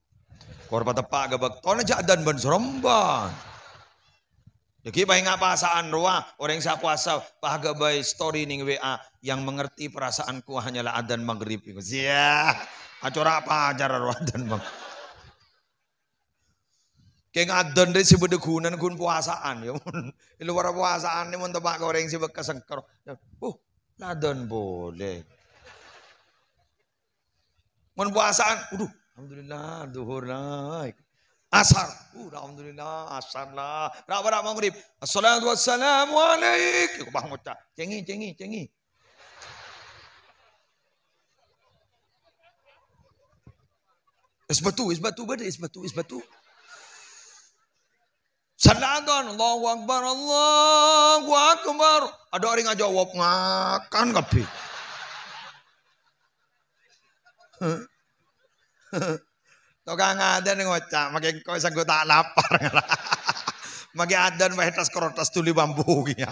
Korba tepak gabak. Tona jadan ban seromba. Jadi ya, baik apa asaan roa ah. orang yang puasa bahagia baik story ning WA yang mengerti perasaanku hanyalah adan maghrib. Ya, acara apa acara roa adan bang. keng adan dari si bedekunan kun puasaan ya. Ilu para puasaan nih tebak orang si bekas sengker. Ya, uh, Nadon boleh. Mun puasaan, aduh, alhamdulillah duhur naik. Asar, uh, alhamdulillah asar lah. Rak rak maghrib. Assalatu wassalamu alaik. Kau bangun tak? Cengi, cengi, cengi. Isbatu, isbatu, benda isbatu, isbatu. Saladon, Allahu Akbar, Allahu Akbar. Ada orang yang jawab, ngakan kabeh. Tukang ngadan ngocak, makin kau sanggup tak lapar. Makin adan wae tas kerotas tuli bambu ya.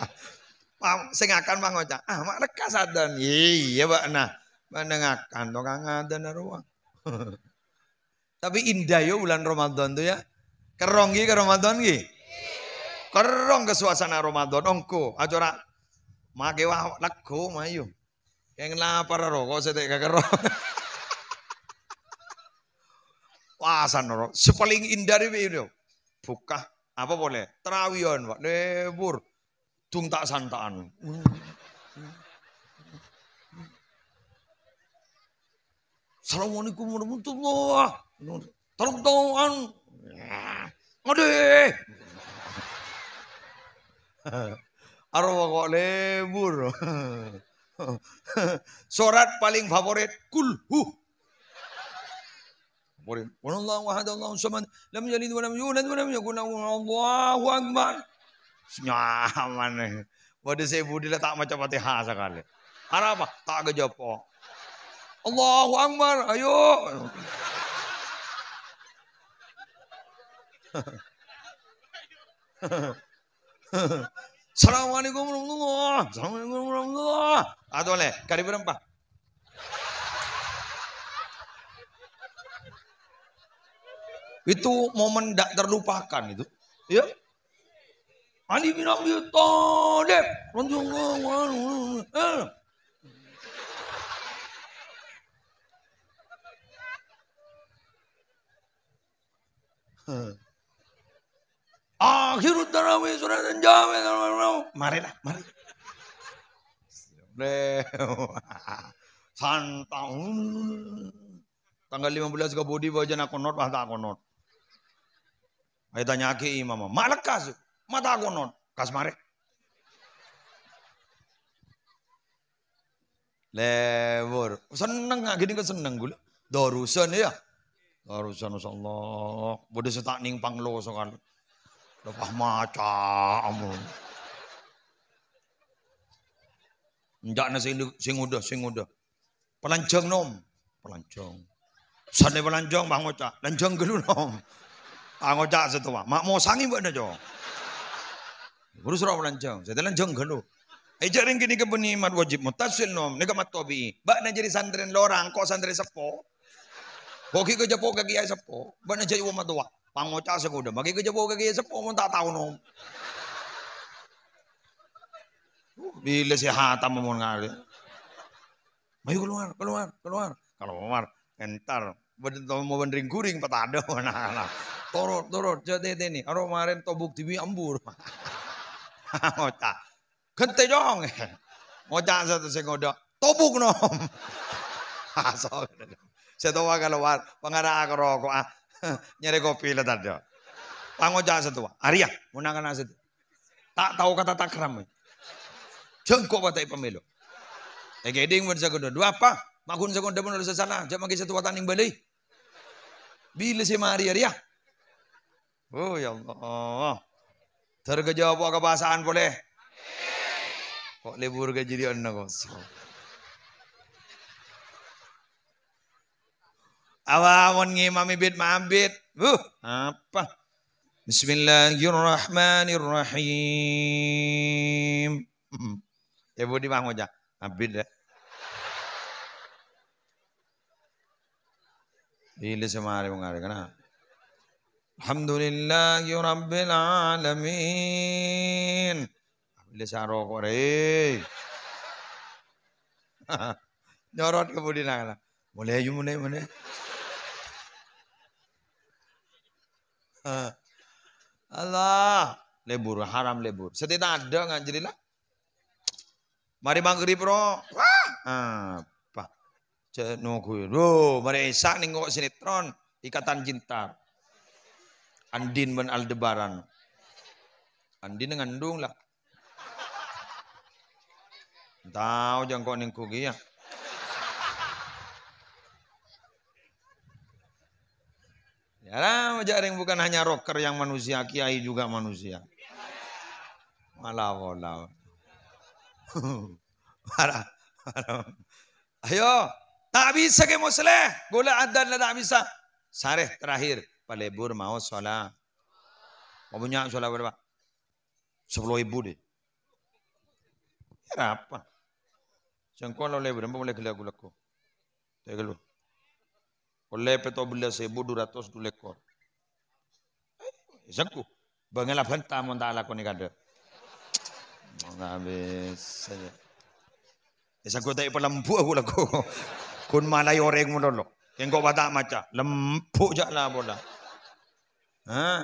Sing akan bang ngocak, ah mak rekas adan. Iya, Pak. Nah, mendengarkan tukang ngadan ruang. Tapi indah yo ya bulan Ramadan tuh ya. Keronggi ke Ramadan ki. Terong ke suasana Ramadan ongko acara ora mage wah lego mayu. Yang lapar ro kok setek kakero. Wah ro sepaling indah video, iya. Buka apa boleh? Terawion Pak lebur. Tung tak santaan. Assalamualaikum warahmatullahi wabarakatuh. Tolong doan. Ngade. Arwa kok lebur. Surat paling favorit kulhu. Murid. wallahu Allahu ahad Allahu samad lam yalid wa lam yulad wa lam yakul lahu Allahu akbar. Nyaman. Pada saya budi tak macam Fatihah sekali. Harap tak kejopo. Allahu akbar. Ayo. Ha ha ha. Assalamualaikum warahmatullah. Assalamualaikum warahmatullah. Adole, ah, kari berempa. Itu momen tidak terlupakan itu. Ya. Ali bin Abi Thalib radhiyallahu Akhirut surat sudah senjam. Marilah, mari. Santang. Tanggal 15 ke bodi bawa aku konot mata konot not. Ayo tanya ke imam, malak kas, mata konot kas mare. lebur seneng nggak gini seneng gula. Dorusan ya, dorusan Allah, bodi setak ning panglo sokan. Lepah maca amun. Ndak nasi sing sing udah sing udah. Pelanjang nom, pelanjang. Sane pelanjang bang ngocak, lanjang gelu nom. bang ngocak setua, mak mau sangi mbak jo. Urus pelancong, pelanjang, saya lanjang gelu. Ejaring kini kebeni mat wajib mutasil nom, nek mat tobi. Bak na jadi santren lorang, kok santri sepo. Bagi ke jepo ke kiai sepo. Bana jadi wa matuwa. Pangoca sa Bagi ke jepo ke kiai sepo. Mun tak tahu nom. Uh, bila si hatam mau ngari. Mayu keluar, keluar, keluar. Kalau keluar, entar. Betul mau bendering guring patah Nah, nah. Torot, torot. Jadi ini. Aro kemarin tobuk tibi ambur. Ngocak. Gente dong. Ngocak satu sing Tobuk nom. Asal. Ah, setua kalau war, pengara akro ko ah. Nyari kopi lah tadi. Tango jahat setua Arya, munangan na Tak tahu kata takram. Jengkok batay pemilu Ege ding pun saya Dua apa? Makun sa kuno dapon sa sana. Jam magi setuwa taning beli Bila si Maria Arya. Oh ya Allah. Terkejawab apa kebahasaan boleh. Kok libur gaji di anak kosong. Awawon ngimami bid mabit. Uh, apa? Bismillahirrahmanirrahim. Hmm. Ya di di aja. Mabit ya. Dili semari ya, mengari kena. Alhamdulillahi Rabbil Alamin. Kore. saroko ya, ke Nyorot kemudian Mulai aja mulai mulai. Eh, Allah, lebur haram lebur. Setidak ada lah. Mari maghrib bro. Wah, apa? Cenok Bro, mari isak nengok sinetron Ikatan Cinta. Andin ben Aldebaran. Andin ngandung lah. Tahu jangkau ning kugia Jarang jarang bukan hanya rocker yang manusia, kiai juga manusia. Malah malah. Marah. Ayo, tak bisa ke muslim. Gula adan tak bisa. Sareh terakhir, palebur mau sholat. Mau punya sholat berapa? Sepuluh ibu deh. Ya apa? Jangan kau lebur, berapa boleh kelihatan gulaku. Tegelu. Oleh peto bila sebu dua ratus dua lekor. Zaku, eh, bengelah bentar mon tak lah ni kader. dek. Mengabis. Zaku tak ipa eh, lembu aku laku. Kun malai orang mon lo? Kengko kau baca macam lembu jalan bola. Ha?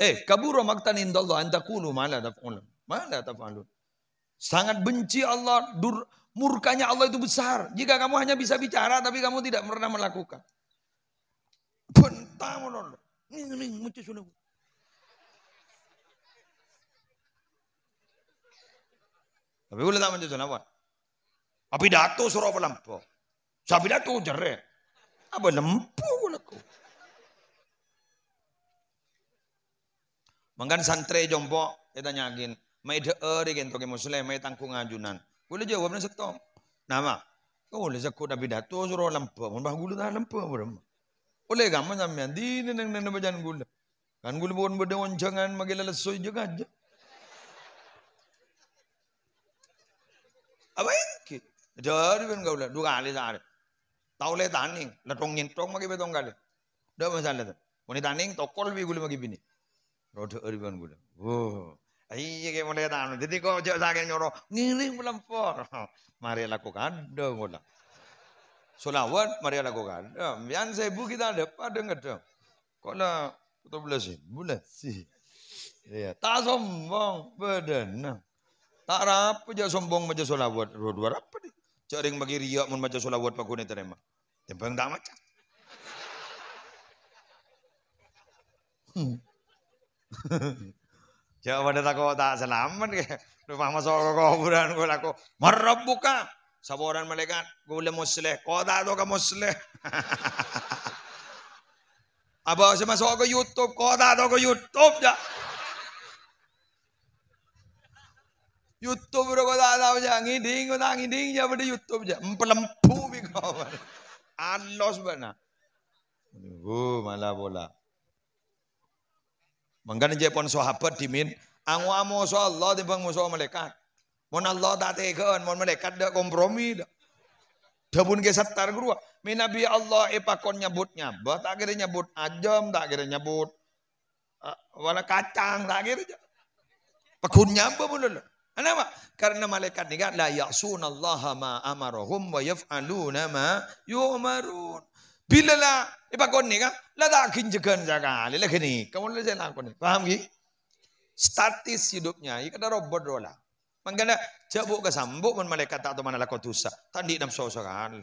Eh, kaburo maktan indallah anda kulu malah tak Malah tak Sangat benci Allah. Dur, Murkanya Allah itu besar. Jika kamu hanya bisa bicara tapi kamu tidak pernah melakukan. Bentar Tapi boleh tak mencuci apa? Tapi datu suruh apa lampu? Sapi datu jere. Apa nempu aku? Mangkan santri jompo kita nyakin. Mai deer ikan toke muslim, mai tangkung ajunan. Boleh jawab nak setom. Nama. Kau oh, boleh zakut Nabi Dato suruh lampu. Mun gula gulu dah lampu berem, Boleh gaman sampean di nang nang bajan gula, Kan gulu pun beda jangan magil soy juga aja. Apa ini? Jadi pun kan kau dua kali sehari. Tahu le taning, letong nyentong magi betong kali. Dua masalah tu. Wanita taning tokol bi gula magi bini. Rodo ban gula. Oh. Iya kayak mulai tahu. Anu. Jadi kok ojo saking nyuruh belum melempor. Mari lakukan dong ngono. Solawat mari lakukan. Ya, yang saya bu kita ada pada dong. Kok lah kita boleh sih, boleh sih. Iya, tak sombong badan. Tak rapi jauh sombong maca solawat. Dua apa nih? Cak bagi riak mun sulawat, solawat pakune terima. Tempeng tak macam. Hmm. Jawab pada takut tak selamat ke. Rumah masuk ke kuburan gue laku. Merob buka. Saburan malaikat. Gue musleh. Kau tak tahu ke musleh. Abah saya masuk ke YouTube. Kau tak tahu ke YouTube ya. YouTube udah kau tak tahu ya. Ngiding kau tak ngiding ya pada YouTube ya. Mpelempu An Allah sebenarnya. Gue malah bola. Mangkane je pon sahabat dimin angwamu so Allah timbang so malaikat. Mon Allah tak tegeun mon malaikat de kompromi de. Dabun ge setar guru. Nabi Allah epakon eh, nyebut nyabat, tak kira nyebut ajam, tak kira nyebut eh, wala kacang, tak kira. Pakun nyamba pun dulu. Kenapa? Karena malaikat ni kan la ya'sunallaha ma amarahum wa yaf'aluna ma yu'marun. Bilala ibakon nih kan, lada tak jegan jaga, lila kini, kamu lila jangan kau paham gih? Statis hidupnya, ika ada robot dola. Mangkana jabo ke sambu man malaikat atau mana lakot dosa, tandi nam sosa kan.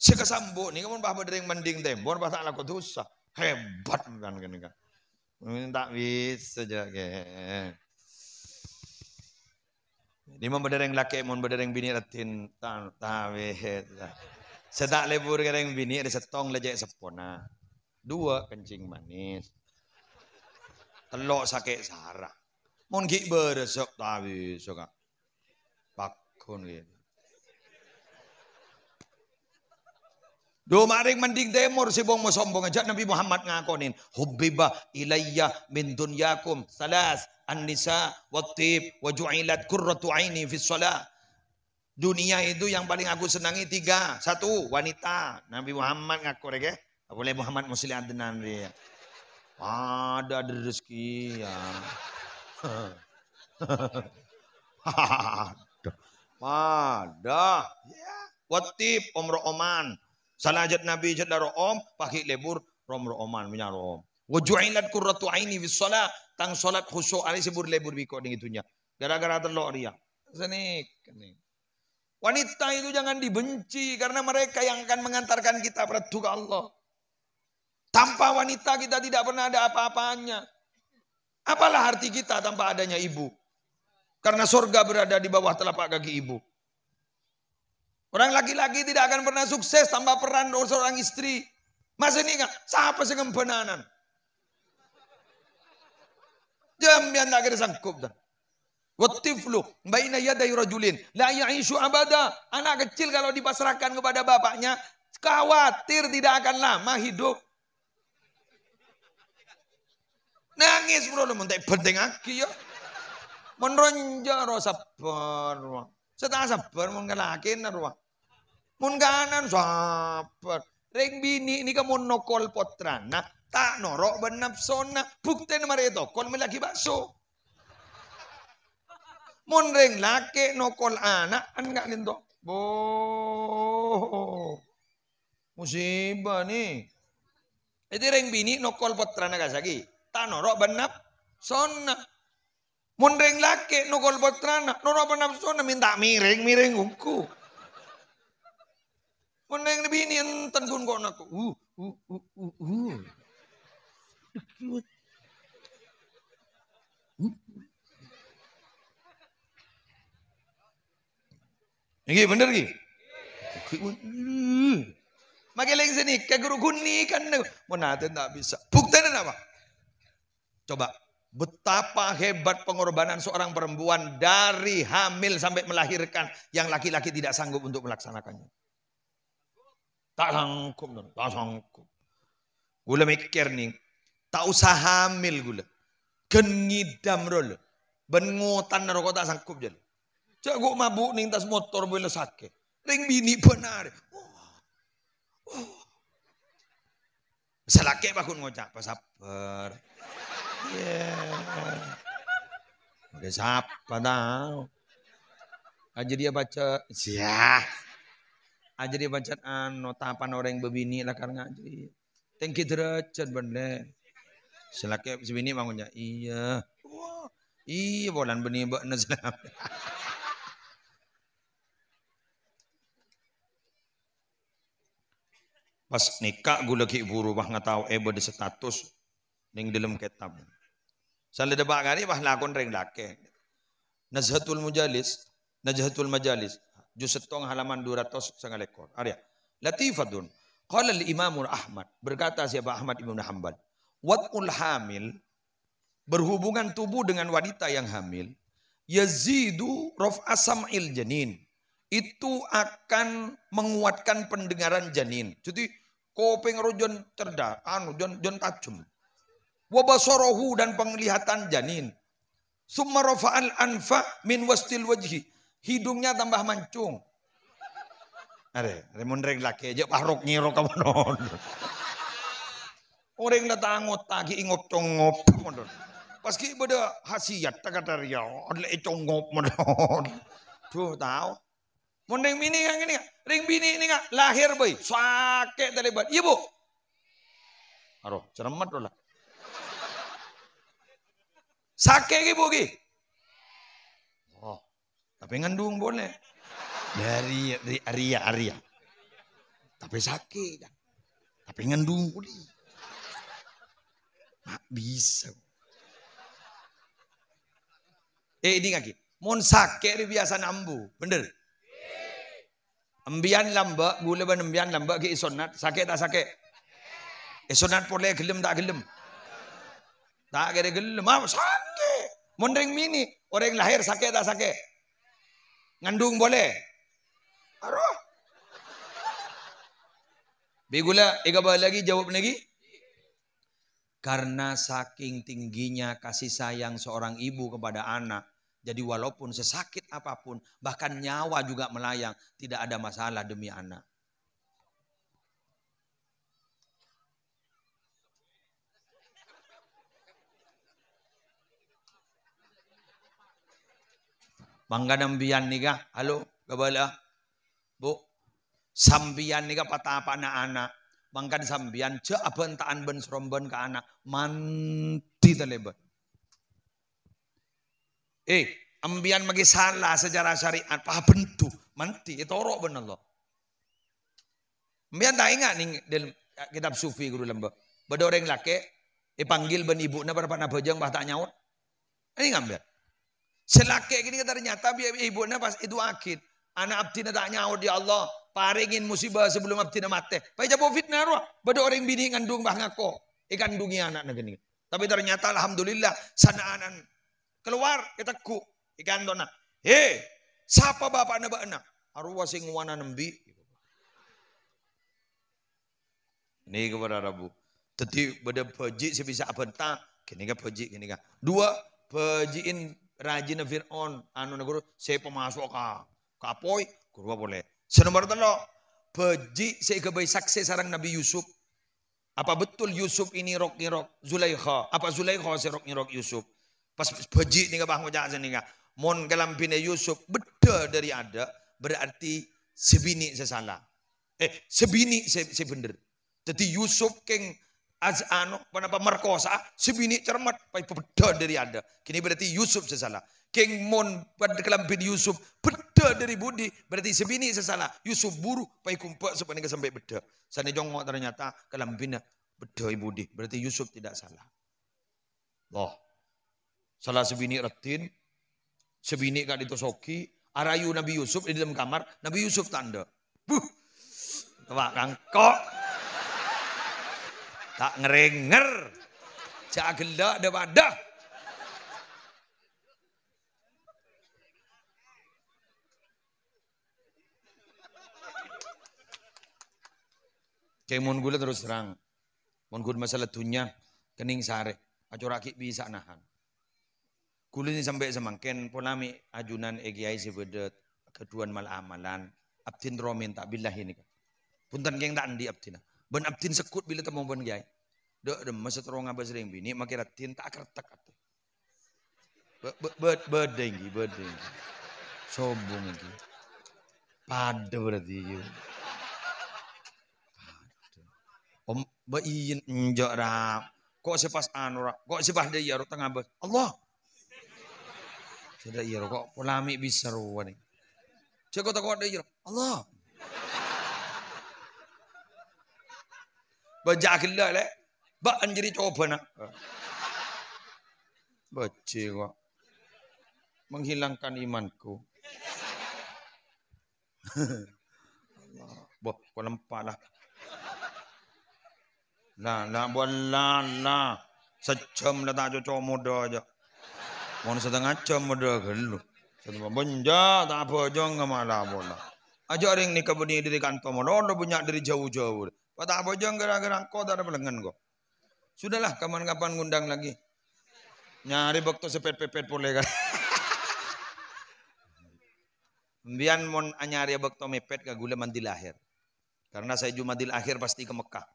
Si ke sambu ni kamu bah hmm, berdering mending tembon bah tak lakot dosa, hebat kan kan kan. Minta bisa jaga. Ini mau laki, mau berdering bini ratin, tawe. Ta, Sedak lebur kadang bini ada setong lejek sepona. Dua kencing manis. Telok sakit sarah. Mun gik beresok tawi soka. Pakun gitu. Doa mereka mending demo si bong mo sombong aja Nabi Muhammad ngakonin hubbiba ilayya min dunyakum salas an-nisa wat-tib wa ju'ilat aini fi salat. Dunia itu yang paling aku senangi tiga. Satu, wanita. Nabi Muhammad ngaku rege. Ya. Boleh Muhammad Muslim Adnan dia. Ya. Ada ada rezeki ya. Ada. Wati ya. Watip omro oman. Salajat Nabi jadaro om. Pakai lebur romro oman. punya om. Wujainat kurratu aini fi sholat. Tang solat khusyuk. Ali sebur lebur biko dengan itunya. Gara-gara telok dia. Senik. Senik. Wanita itu jangan dibenci karena mereka yang akan mengantarkan kita pada Allah. Tanpa wanita kita tidak pernah ada apa-apanya. Apalah arti kita tanpa adanya ibu? Karena surga berada di bawah telapak kaki ibu. Orang laki-laki tidak akan pernah sukses tanpa peran seorang istri. Masih nikah, siapa sih kembenanan? Jangan yang tak kira sangkup. Dah. Wattiflu baina yaday rajulin la ya'ishu abada. Anak kecil kalau dipasrahkan kepada bapaknya, khawatir tidak akan lama hidup. Nangis bro, lu mentek penting aki ya. Menronja ro sabar. setelah sabar mun kelakin ro. Mun kanan sabar. Ring bini ini kamu nokol Nah, Tak norok benapsona. Bukti nomor itu. Kon melaki bakso. Mun ring laki nokol anak, an nga nindo. Bo. Musibah nih. Jadi ring bini nukul putra nagasagi. Tanoro benap sonna. Mun ring laki nukul putra na. Noro benap sonna minta miring-miring hukum. Mun ring bini enten kok naku. Uh, uh, uh, uh, uh. Ini bener ki? Makin lagi sini, guru kuni kan. nanti tak bisa. Buktinya apa? Coba. Betapa hebat pengorbanan seorang perempuan dari hamil sampai melahirkan yang laki-laki tidak sanggup untuk melaksanakannya. Tak sanggup, tak sanggup. Gula mikir nih, tak usah hamil gula. Kenidam rol. Ben ngotan sanggup jadi. Jago mabuk ning tas motor boleh sakit. Ring bini benar. Oh. Oh. Selake bakun ngocak pas sabar. Yeah. Udah sapa Aja dia baca. Ya. Aja dia baca anu tapan orang berbini lah karena aja. Tengki derajat bener. Selake sebini bangunnya. Iya. Iya bolan benih bak selam. Pas nikah gula ki buru bah ngatau ebo eh, di status ning dalam kitab. Salah debak kali bah lakon reng lake. Nazhatul Mujalis, Najhatul Majalis, juz setong halaman 200 sangat lekor. Arya. Latifatun. Qala al-Imam Ahmad, berkata siapa Ahmad Ibnu Hanbal, wad'ul hamil berhubungan tubuh dengan wanita yang hamil yazidu asam il janin itu akan menguatkan pendengaran janin. Jadi kopeng rojon cerda, anu jon jon tajam. Wabasorohu dan penglihatan janin. Sumarofaan anfa min wastil wajhi. Hidungnya tambah mancung. Are, remun laki aja parok ah, nyiro kamu non. Orang datang ngot tagi ingop congop Pas Paski beda hasiat tak kata riau. ada congop modon. Tuh tahu, Mending ring bini kan ini kan? Ring bini ini kan? Lahir boy. sake dari buat. Ibu. Iya, Aduh, ceremet lah. Sake ibu ki. Oh, tapi ngandung boleh. Dari Arya Arya. Tapi sakit. Tapi ngandung boleh. Mak bisa. Eh ini kaki. Mon sakit biasa nambu. Bener. Ambian lambak, gula ban ambian lambak ke isonat, Sakit tak sakit? Isonat pole boleh gelem tak gelem? Tak kira gelem. mau ah, sakit. mondring mini. Orang lahir sakit tak sakit? Ngandung boleh? Aroh. Aruh. Begula, bawa lagi jawab lagi. Karena saking tingginya kasih sayang seorang ibu kepada anak, jadi walaupun sesakit apapun, bahkan nyawa juga melayang, tidak ada masalah demi anak. Mangga nambian nika Halo, kabala Bu. Sambian niga patah na anak. Mangga sambian ce abentaan ben seromben ke anak. Manti telebet. Eh, ambian magi salah sejarah syariat. Pah bentuk. Manti. Itu orang benar Allah. Ambian tak ingat nih dalam kitab sufi guru lembah. Bada orang laki. dipanggil panggil ben ibu Nak berapa nak bajang bah tak nyawa. Eh, Ini ngambil. Selaki gini kata ternyata, biar ibu nak pas itu akid. Anak abdi tak nyawa ya Allah. Paringin musibah sebelum abdi mati. Pai jabo fitnah roh. Bada orang bini ngandung bah ngako. Ikan dungi anak negeri. Tapi ternyata alhamdulillah sanaanan keluar kita ku ikan dona He, siapa bapak neba enak? Arwah sing wana nembi. Ini kepada Rabu. Tadi pada beji sebisa abenta. Kini kan pejik kini kan Dua, pejikin rajin nafir on Anu negoro saya pemasuk ka. kapoi guru boleh. Senomor tano pejik saya kebaik saksi sarang Nabi Yusuf. Apa betul Yusuf ini rok nirok Zulaikha? Apa Zulaikha si rok nirok Yusuf? Pas peji ni ke bahawa jahat sini Mon kalam pina Yusuf betul dari ada. Berarti sebini sesalah. Eh, sebini saya, saya Jadi Yusuf keng az'ano pada apa merkosa. Sebini cermat. Betul dari ada. Kini berarti Yusuf sesalah. salah. Keng mon pada kalam pina Yusuf betul dari budi. Berarti sebini sesalah. Yusuf buruk. Pai kumpak sebab ni sampai betul. Sana jongok ternyata kalam pina betul budi. Berarti Yusuf tidak salah. Allah. Salah sebini retin, sebini kali itu soki, arayu Nabi Yusuf di dalam kamar, Nabi Yusuf tanda. Buh, Wah kangkok. Tak ngerenger. Cak gelak ada wadah. Kemun gula terus terang. Mun masalah dunia kening sare. Acuraki bisa nahan. Kulini sampai semangken ponami ajunan egiai sebedet keduan mal amalan abtin romin tak bilah ini. Punten geng tak andi abtina. Ben abtin sekut bila temu ben gai. Dek dem masa terong abas bini makin abtin tak kertek abtin. Bed bedenggi bedenggi. Sombong lagi. Pada berarti you. Om bayin njok rap. Kok sepas anu rap. Kok sepas dia ya, rap tengah Allah. Cada iya kok lami bisa ruwani. Jago tak kuat iya. Allah. akhirnya le. Ba anjiri coba nak. Baca kok. Menghilangkan imanku. Allah. Boh, kau lempak lah. Nah, nah, buat lah, lah. Sejam lah tak cocok muda aja. Mau setengah jam udah gelu. Satu benja tak bojong kemana bola. Aja ring nikah bunyi dari kantor mau udah punya dari jauh-jauh. Tak apa bojong gara-gara kau tak ada pelanggan kok. Sudahlah kapan-kapan ngundang lagi. Nyari waktu sepet-pepet boleh kan. Mbian mon anyari waktu mepet ke gula mandi lahir. Karena saya jumadil akhir pasti ke Mekah.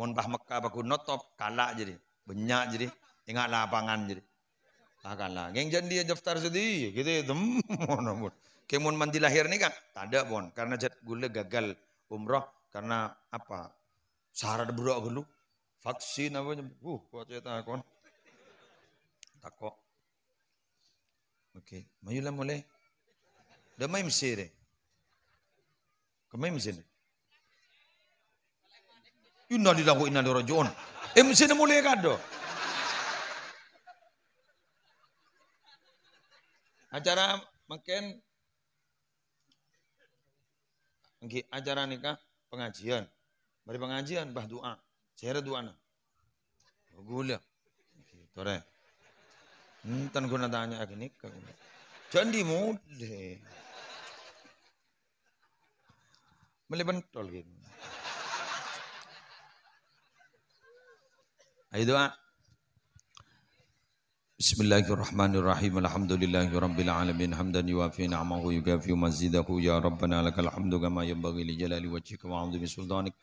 Mon bah Mekah baku notop kalah jadi, benyak jadi, ingat lapangan jadi. Akan lah. Geng jadi dia daftar sedih. Ya gitu ya. Temun. Kemun mandi lahir nih kan? Tak ada Karena jad gula gagal umroh. Karena apa? Syarat berdoa dulu. Vaksin apa. Uh, kuat ya takon. Takok. Okey. Mayulah mulai. Dah mai Mesir eh. Kemai Mesir. Inna lillahi wa inna ilaihi rajiun. Eh Mesir mulai kado. Acara makin acara nikah pengajian. Mari pengajian bah doa. Saya doa na. Oh, gula. Gitu re. guna tanya lagi nikah. Jadi mulai. Mulai bentol gitu. Ayo doa. Bismillahirrahmanirrahim. Alhamdulillahirabbil alamin. Hamdan yuafi ni'amahu yukafi mazidahu ya rabbana lakal hamdu kama yanbaghi li jalali wajhika wa 'azimi sultanik.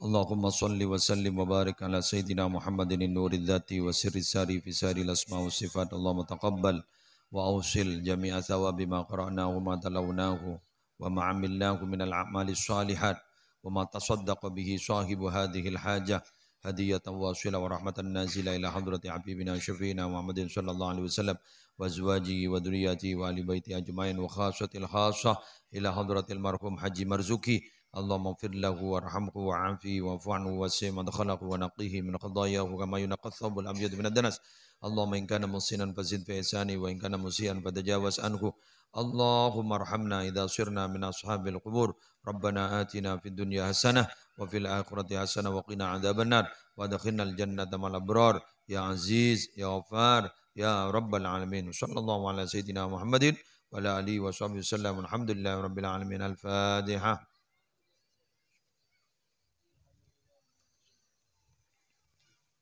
Allahumma salli wa sallim wa barik ala sayyidina Muhammadin nuril dzati wa sirri sari fi sari asma wa sifat. Allahumma taqabbal wa awsil jami'a thawabi ma qara'nahu ma talawnahu wa ma 'amilnahu min al a'mali salihat wa ma tasaddaqa bihi sahibu hadhihi al hajah. هدية واصلة ورحمة النازلة إلى حضرة حبيبنا شفينا محمد صلى الله عليه وسلم وزواجه وذريته وآل بيته أجمعين وخاصة الخاصة إلى حضرة المرحوم حجي مرزوكي اللهم اغفر له وارحمه وعافه واعف عنه واسع مدخله ونقيه من خطاياه كما ينقى الثوب الابيض من الدنس اللهم ان كان محسنا فزد في احسانه وان كان مسيئا فتجاوز عنه اللهم ارحمنا اذا صرنا من اصحاب القبور Rabbana atina fid dunya hasanah wa fil akhirati hasanah wa qina adzabannar wa adkhilnal jannata ma'al abrar ya aziz ya ghafar ya rabbal alamin sallallahu ala sayyidina Muhammadin wa ala alihi wa sahbihi wasallam rabbil alamin al fatihah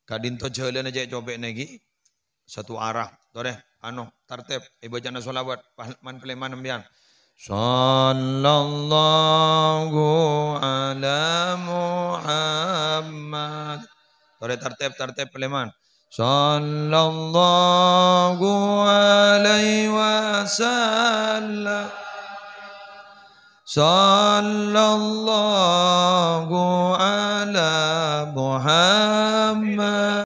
Kadinto jalan aja cobek nagi satu arah, toreh, ano, tarteb ibu jana solawat, man keleman embian. Sallallahu ala Muhammad. Tore tartep tartep peleman. Sallallahu alaihi wasallam. Sallallahu ala Muhammad.